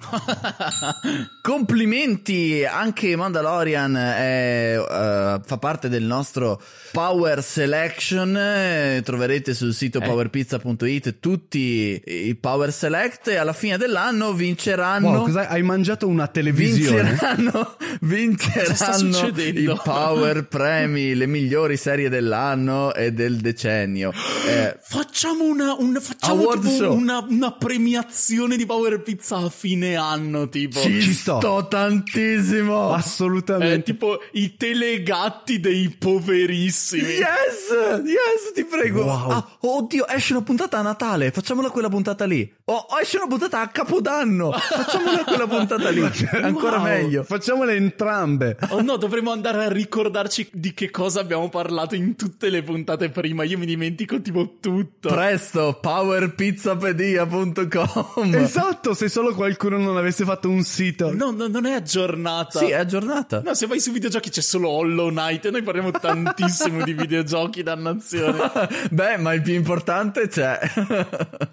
Complimenti, anche Mandalorian è, uh, fa parte del nostro Power Selection, troverete sul sito eh. powerpizza.it tutti i Power Select e alla fine dell'anno vinceranno... Wow, Hai mangiato una televisione? Vinceranno, vinceranno i Power Premi, le migliori serie dell'anno e del decennio. Eh, facciamo una, un, facciamo una, una premiazione milioni di Power Pizza a fine anno, tipo. Ci, ci sto. sto tantissimo. Assolutamente. Eh, tipo i telegatti dei poverissimi. Yes, yes, ti prego. Wow. Ah, oddio, esce una puntata a Natale. Facciamola quella puntata lì. Oh, oh, una puntata a capodanno. Facciamola quella puntata lì. Ancora wow. meglio. Facciamole entrambe. Oh no, dovremmo andare a ricordarci di che cosa abbiamo parlato in tutte le puntate prima. Io mi dimentico tipo tutto. Presto, powerpizzapedia.com. Esatto, se solo qualcuno non avesse fatto un sito. No, no, non è aggiornata. Sì, è aggiornata. No, se vai su videogiochi c'è solo Hollow Knight e noi parliamo tantissimo di videogiochi, dannazione. Beh, ma il più importante c'è.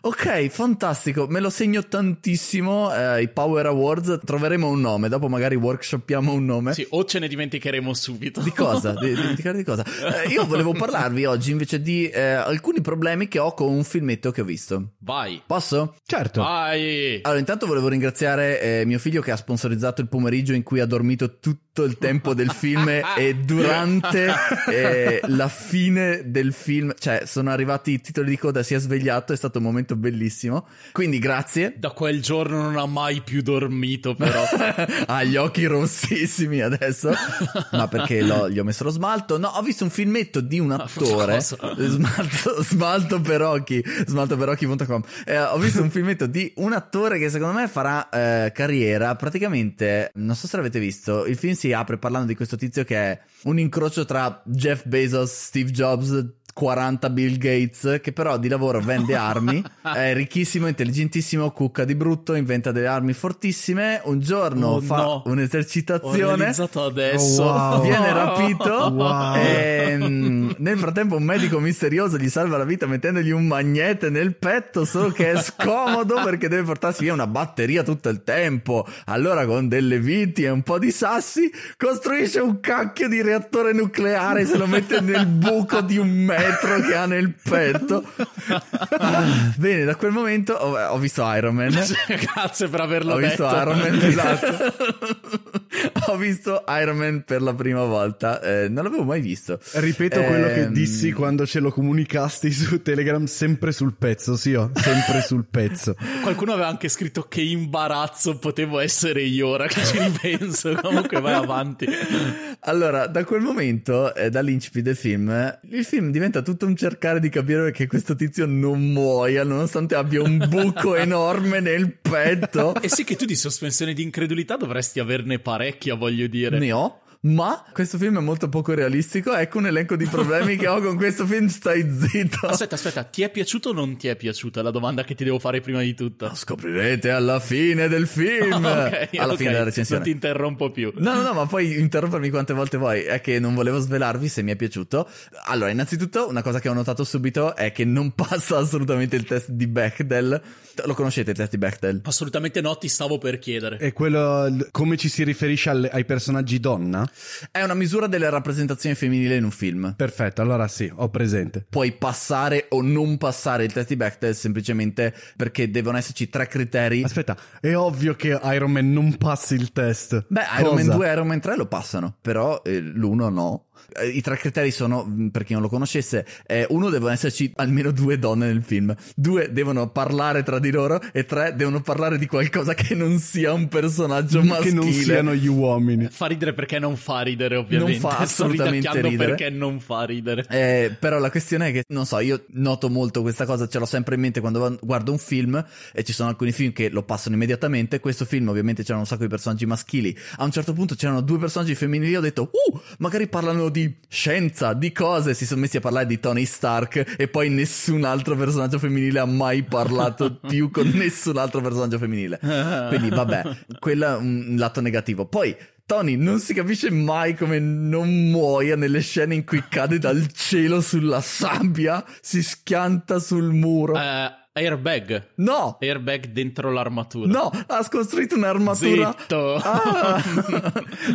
ok fantastico, me lo segno tantissimo. Eh, I Power Awards troveremo un nome, dopo magari workshoppiamo un nome. Sì, o ce ne dimenticheremo subito. Di cosa? Di, dimenticare di cosa? Eh, io volevo parlarvi oggi invece di eh, alcuni problemi che ho con un filmetto che ho visto. Vai. Posso? Certo. Vai. Allora, intanto volevo ringraziare eh, mio figlio che ha sponsorizzato il pomeriggio in cui ha dormito tutto il tempo del film e durante eh, la fine del film, cioè sono arrivati i titoli di coda, si è svegliato, è stato un momento bellissimo bellissimo. Quindi grazie. Da quel giorno non ha mai più dormito, però. ha gli occhi rossissimi adesso. Ma perché gli ho messo lo smalto? No, ho visto un filmetto di un ah, attore. smalto, smalto per occhi. Smaltoperocchi.com. Eh, ho visto un filmetto di un attore che secondo me farà eh, carriera. Praticamente, non so se l'avete visto. Il film si apre parlando di questo tizio che è un incrocio tra Jeff Bezos, Steve Jobs, 40 Bill Gates che però di lavoro vende armi, è ricchissimo, intelligentissimo, cucca di brutto, inventa delle armi fortissime, un giorno oh, fa no. un'esercitazione, adesso. Oh, wow. viene rapito wow. e mm, nel frattempo un medico misterioso gli salva la vita mettendogli un magnete nel petto, solo che è scomodo perché deve portarsi via una batteria tutto il tempo, allora con delle viti e un po' di sassi costruisce un cacchio di reattore nucleare se lo mette nel buco di un medico elettro che ha nel petto. Bene, da quel momento ho, ho visto Iron Man. Grazie per averlo ho detto. Ho visto Iron Man, esatto. ho visto Iron Man per la prima volta. Eh, non l'avevo mai visto. Ripeto eh, quello che ehm, dissi quando ce lo comunicasti su Telegram, sempre sul pezzo, sì, oh, sempre sul pezzo. Qualcuno aveva anche scritto che imbarazzo potevo essere io ora che ci ripenso. Comunque vai avanti. Allora, da quel momento, eh, dall'incipit del film, il film diventa diventa tutto un cercare di capire perché questo tizio non muoia, nonostante abbia un buco enorme nel petto. E sì che tu di sospensione di incredulità dovresti averne parecchia, voglio dire. Ne ho ma questo film è molto poco realistico. Ecco un elenco di problemi che ho con questo film, stai zitto. Aspetta, aspetta, ti è piaciuto o non ti è piaciuta? la domanda che ti devo fare prima di tutto. Lo scoprirete alla fine del film. Oh, okay, alla okay, fine della recensione. Non ti interrompo più. No, no, no, ma puoi interrompermi quante volte vuoi. È che non volevo svelarvi se mi è piaciuto. Allora, innanzitutto, una cosa che ho notato subito è che non passa assolutamente il test di Bechdel. Lo conoscete il test di Bechdel? Assolutamente no, ti stavo per chiedere. E quello, come ci si riferisce alle, ai personaggi donna? È una misura della rappresentazione femminile in un film. Perfetto, allora sì, ho presente. Puoi passare o non passare il test di Bechtel semplicemente perché devono esserci tre criteri. Aspetta, è ovvio che Iron Man non passi il test. Beh, Cosa? Iron Man 2 e Iron Man 3 lo passano, però eh, l'uno no. Eh, I tre criteri sono, mm, per chi non lo conoscesse, eh, uno devono esserci almeno due donne nel film, due devono parlare tra di loro e tre devono parlare di qualcosa che non sia un personaggio maschile. Che non siano gli uomini. Eh, fa ridere perché non fa ridere ovviamente. Non fa assolutamente ridere. perché non fa ridere. Eh, però la questione è che, non so, io noto molto questa cosa, ce l'ho sempre in mente quando guardo un film e ci sono alcuni film che lo passano immediatamente. Questo film ovviamente c'erano un sacco di personaggi maschili. A un certo punto c'erano due personaggi femminili e ho detto, uh, magari parlano di scienza, di cose, si sono messi a parlare di Tony Stark e poi nessun altro personaggio femminile ha mai parlato più con nessun altro personaggio femminile. Quindi vabbè, quello è mm, un lato negativo. Poi Tony non si capisce mai come non muoia nelle scene in cui cade dal cielo sulla sabbia, si schianta sul muro. Uh... Airbag. No. Airbag dentro l'armatura. No, ha scostruito un'armatura. Zitto. Ah.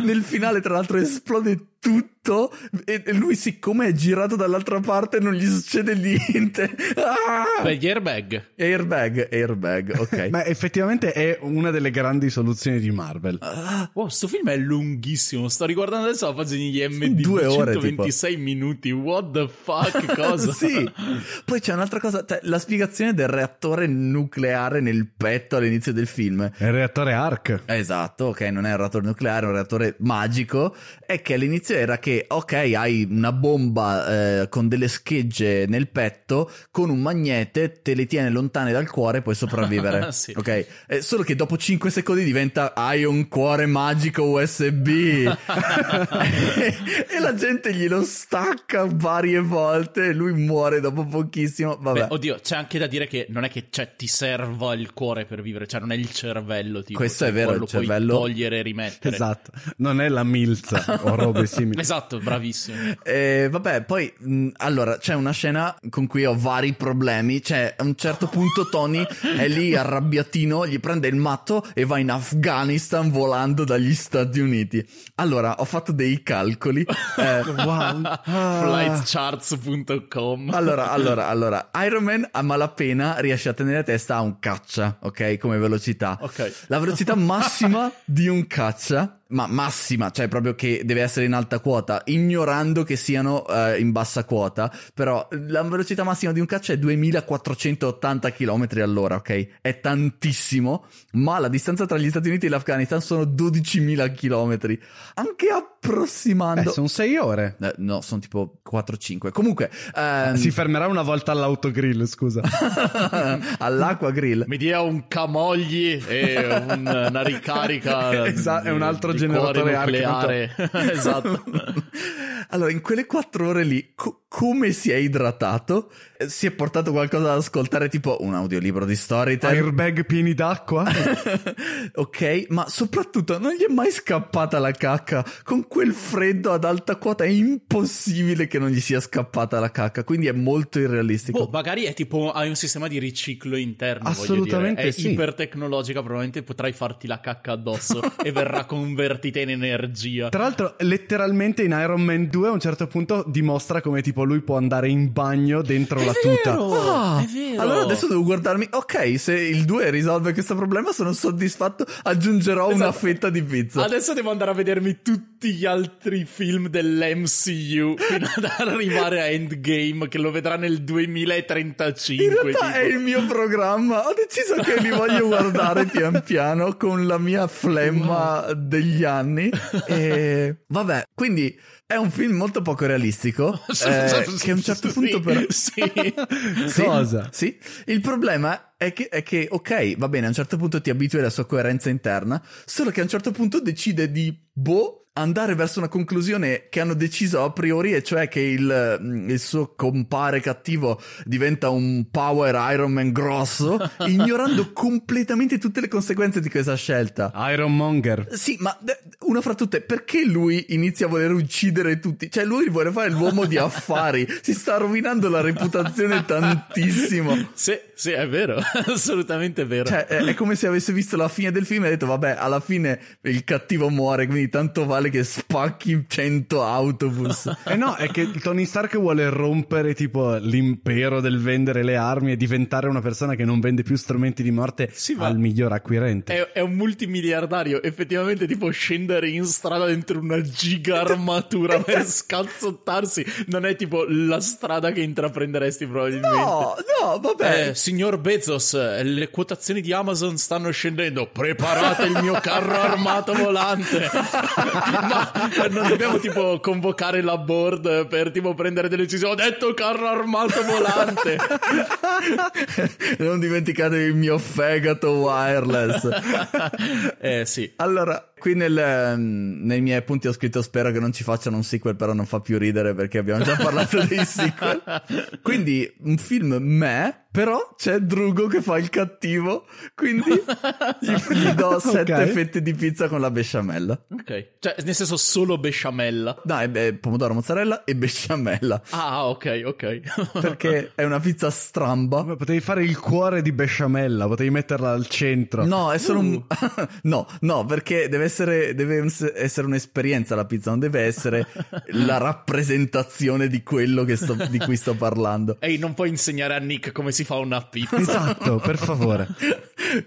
Nel finale, tra l'altro, esplode tutto dritto e lui siccome è girato dall'altra parte non gli succede niente. Ah! gli airbag. Airbag, airbag, ok. Ma effettivamente è una delle grandi soluzioni di Marvel. Ah. Wow, sto film è lunghissimo, sto riguardando adesso la pagina di MD. Due ore, 126 tipo. minuti, what the fuck, cosa? sì. Poi c'è un'altra cosa, cioè, la spiegazione del reattore nucleare nel petto all'inizio del film. è Il reattore ARC. Esatto, ok, non è un reattore nucleare, è un reattore magico. È che all'inizio era che ok, hai una bomba eh, con delle schegge nel petto, con un magnete te le tiene lontane dal cuore e puoi sopravvivere. sì. Ok, eh, solo che dopo 5 secondi diventa hai un cuore magico USB e, la gente glielo stacca varie volte e lui muore dopo pochissimo. Vabbè. Beh, oddio, c'è anche da dire che non è che cioè, ti serva il cuore per vivere, cioè non è il cervello. Tipo, Questo cioè, è vero, il cervello. puoi togliere e rimettere. Esatto, non è la milza o robe simili. esatto esatto, bravissimo. e eh, vabbè, poi mh, mm, allora c'è una scena con cui ho vari problemi. Cioè, a un certo punto Tony è lì arrabbiatino, gli prende il matto e va in Afghanistan volando dagli Stati Uniti. Allora, ho fatto dei calcoli. Eh, wow. Flightcharts.com. Allora, allora, allora, Iron Man a malapena riesce a tenere testa a un caccia, ok? Come velocità. Ok. La velocità massima di un caccia ma massima, cioè proprio che deve essere in alta quota, ignorando che siano eh, in bassa quota, però la velocità massima di un caccia è 2480 km all'ora, ok? È tantissimo, ma la distanza tra gli Stati Uniti e l'Afghanistan sono 12.000 km. Anche a approssimando. Eh, sono sei ore. Eh, no, sono tipo 4-5. Comunque, ehm... si fermerà una volta all'autogrill. Scusa, all'acqua grill. Mi dia un camogli e un, una ricarica. esatto, è un altro di generatore nucleare. esatto. allora, in quelle quattro ore lì, co- come si è idratato? Eh, si è portato qualcosa ad ascoltare, tipo un audiolibro di Storytel? Airbag pieni d'acqua? ok, ma soprattutto non gli è mai scappata la cacca. Con quel freddo ad alta quota è impossibile che non gli sia scappata la cacca, quindi è molto irrealistico. Boh, magari è tipo hai un sistema di riciclo interno, assolutamente è sì. ipertecnologica, probabilmente potrai farti la cacca addosso e verrà convertita in energia. Tra l'altro, letteralmente in Iron Man 2 a un certo punto dimostra come tipo lui può andare in bagno dentro è la vero, tuta. Ah, è vero. Allora adesso devo guardarmi, ok, se il 2 risolve questo problema sono soddisfatto, aggiungerò esatto. una fetta di pizza. Adesso devo andare a vedermi tutto tutti gli altri film dell'MCU fino ad arrivare a Endgame che lo vedrà nel 2035. In realtà tipo. è il mio programma, ho deciso che li voglio guardare pian piano con la mia flemma degli anni e vabbè, quindi è un film molto poco realistico eh, che a un certo punto però... Sì. sì. Cosa? Sì. Il problema è che, è che, ok, va bene, a un certo punto ti abitui alla sua coerenza interna, solo che a un certo punto decide di, boh, andare verso una conclusione che hanno deciso a priori, e cioè che il, mm, il suo compare cattivo diventa un power Iron Man grosso, ignorando completamente tutte le conseguenze di questa scelta. Iron Monger. Sì, ma eh, una fra tutte, perché lui inizia a voler uccidere tutti? Cioè, lui vuole fare l'uomo di affari, si sta rovinando la reputazione tantissimo. Sì, sì, è vero, assolutamente vero. Cioè, è, è come se avesse visto la fine del film e ha detto, vabbè, alla fine il cattivo muore, quindi tanto vale normale che spacchi 100 autobus. eh no, è che Tony Stark vuole rompere tipo l'impero del vendere le armi e diventare una persona che non vende più strumenti di morte sì, al miglior acquirente. È, è, un multimiliardario, effettivamente tipo scendere in strada dentro una giga armatura per scazzottarsi, non è tipo la strada che intraprenderesti probabilmente. No, no, vabbè. Eh, signor Bezos, le quotazioni di Amazon stanno scendendo, preparate il mio carro armato volante. Ma non dobbiamo tipo convocare la board per tipo prendere delle decisioni. Ho detto carro armato volante. non dimenticate il mio fegato wireless. eh sì. Allora, qui nel, ehm, nei miei punti ho scritto spero che non ci facciano un sequel, però non fa più ridere perché abbiamo già parlato dei sequel. Quindi un film me, però c'è Drugo che fa il cattivo, quindi gli, gli do sette fette di pizza con la besciamella. Ok, cioè nel senso solo besciamella. Dai, beh, pomodoro, mozzarella e besciamella. Ah, ok, ok. Perché è una pizza stramba. Ma potevi fare il cuore di besciamella, potevi metterla al centro. No, è solo un... Uh. no, no, perché deve essere, deve essere un'esperienza la pizza, non deve essere la rappresentazione di quello sto, di cui sto parlando. Ehi, non puoi insegnare a Nick come si fa una pizza. Esatto, per favore.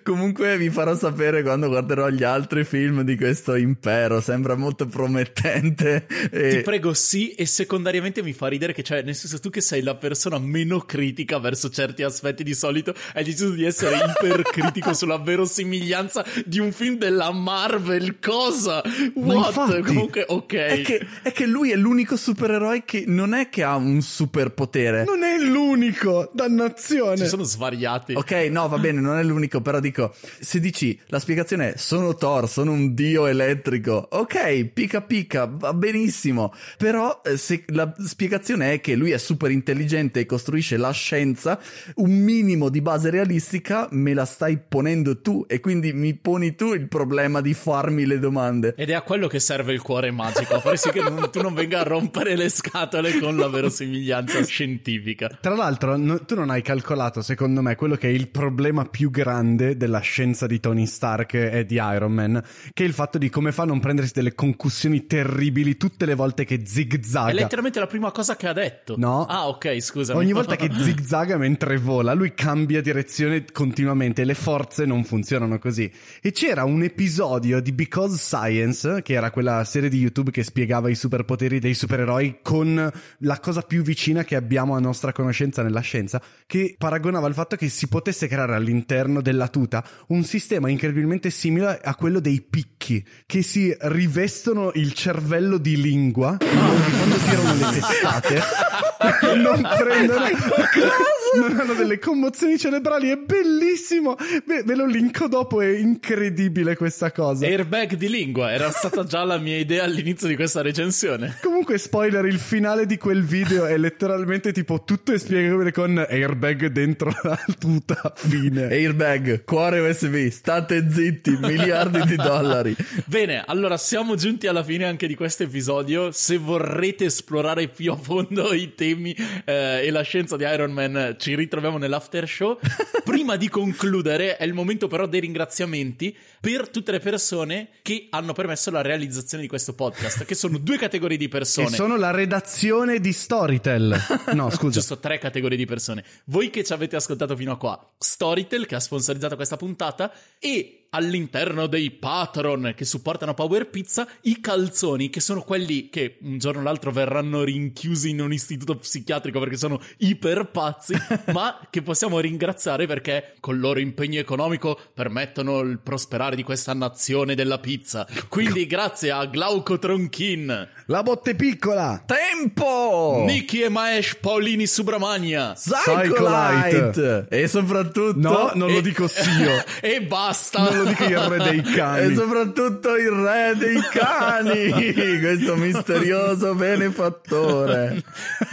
Comunque vi farò sapere quando guarderò gli altri film di questo impero. Sembra molto promettente. E... Ti prego, sì. E secondariamente mi fa ridere che, cioè, nel senso, tu che sei la persona meno critica verso certi aspetti di solito, hai deciso di essere ipercritico sulla verosimiglianza di un film della Marvel. Cosa? What? Infatti, Comunque, ok. È che, è che lui è l'unico supereroe che non è che ha un superpotere. Non è l'unico, dannazione. Ci sono svariati. Ok, no, va bene, non è l'unico però dico, se dici la spiegazione è sono Thor, sono un dio elettrico, ok, pica pica, va benissimo, però eh, se la spiegazione è che lui è super intelligente e costruisce la scienza, un minimo di base realistica me la stai ponendo tu e quindi mi poni tu il problema di farmi le domande. Ed è a quello che serve il cuore magico, a far sì che non, tu non venga a rompere le scatole con la verosimiglianza scientifica. Tra l'altro, no, tu non hai calcolato, secondo me, quello che è il problema più grande grande della scienza di Tony Stark e di Iron Man, che è il fatto di come fa a non prendersi delle concussioni terribili tutte le volte che zigzaga. È letteralmente la prima cosa che ha detto. No. Ah, ok, scusa. Ogni volta che zigzaga mentre vola, lui cambia direzione continuamente, le forze non funzionano così. E c'era un episodio di Because Science, che era quella serie di YouTube che spiegava i superpoteri dei supereroi con la cosa più vicina che abbiamo a nostra conoscenza nella scienza, che paragonava il fatto che si potesse creare all'interno della la tuta, un sistema incredibilmente simile a quello dei picchi che si rivestono il cervello di lingua quando tirano le testate. Eh. non prendono non hanno delle commozioni cerebrali è bellissimo Beh, ve lo linko dopo è incredibile questa cosa airbag di lingua era stata già la mia idea all'inizio di questa recensione comunque spoiler il finale di quel video è letteralmente tipo tutto è spiegabile con airbag dentro la tuta fine airbag cuore USB, state zitti, miliardi di dollari. Bene, allora siamo giunti alla fine anche di questo episodio. Se vorrete esplorare più a fondo i temi eh, e la scienza di Iron Man, ci ritroviamo nell'after show. Prima di concludere, è il momento però dei ringraziamenti per tutte le persone che hanno permesso la realizzazione di questo podcast, che sono due categorie di persone. Che sono la redazione di Storytel. No, scusa. Giusto, tre categorie di persone. Voi che ci avete ascoltato fino a qua, Storytel che ha sponsorizzato realizzato questa puntata e all'interno dei patron che supportano Power Pizza i calzoni, che sono quelli che un giorno o l'altro verranno rinchiusi in un istituto psichiatrico perché sono iperpazzi, ma che possiamo ringraziare perché col loro impegno economico permettono il prosperare di questa nazione della pizza. Quindi grazie a Glauco Tronchin, La botte piccola, Tempo, Niki e Maesh Paulini Subramania, Cyclite. e soprattutto No, non e... lo dico io. e basta. Non lo dico il re dei cani. E soprattutto il re dei cani, questo misterioso benefattore.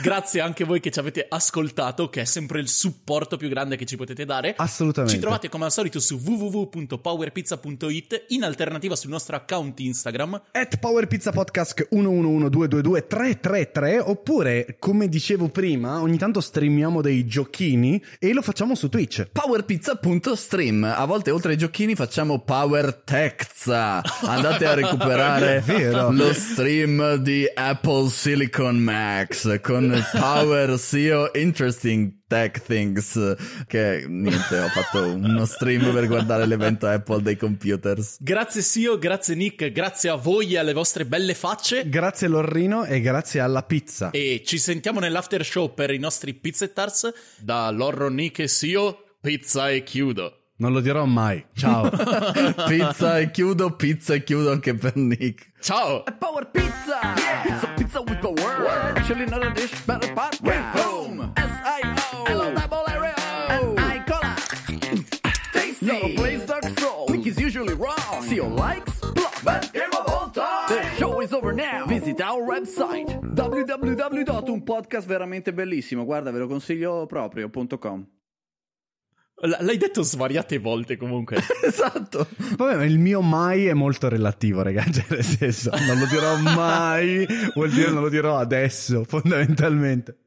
Grazie anche a voi che ci avete ascoltato, che è sempre il supporto più grande che ci potete dare. Assolutamente. Ci trovate come al solito su www.powerpizza.it, in alternativa sul nostro account Instagram. At powerpizzapodcast 111222333 oppure, come dicevo prima, ogni tanto streamiamo dei giochini e lo facciamo su Twitch. Powerpizza.stream, a volte oltre ai giochini facciamo facciamo Power Texza. Andate a recuperare lo stream di Apple Silicon Max con Power SEO Interesting Tech Things che niente ho fatto uno stream per guardare l'evento Apple dei computers grazie Sio grazie Nick grazie a voi e alle vostre belle facce grazie Lorrino e grazie alla pizza e ci sentiamo nell'after show per i nostri pizzettars da Lorro Nick e Sio pizza e chiudo non lo dirò mai. Ciao. pizza e chiudo, pizza e chiudo anche per Nick. Ciao. Power Pizza. Yeah. Pizza, pizza with power. Chili not a dish, better part. Bring yeah. home. S-I-O. Hello, double area. I cola. Tasty. Not a place dark Nick is usually wrong. See your likes. Block. Best game of all time. The show is over now. Visit our website. www. Guarda, ve lo consiglio proprio.com. L- l'hai detto svariate volte comunque. esatto. Vabbè, ma il mio mai è molto relativo, ragazzi. Cioè, nel senso, non lo dirò mai, vuol dire non lo dirò adesso, fondamentalmente.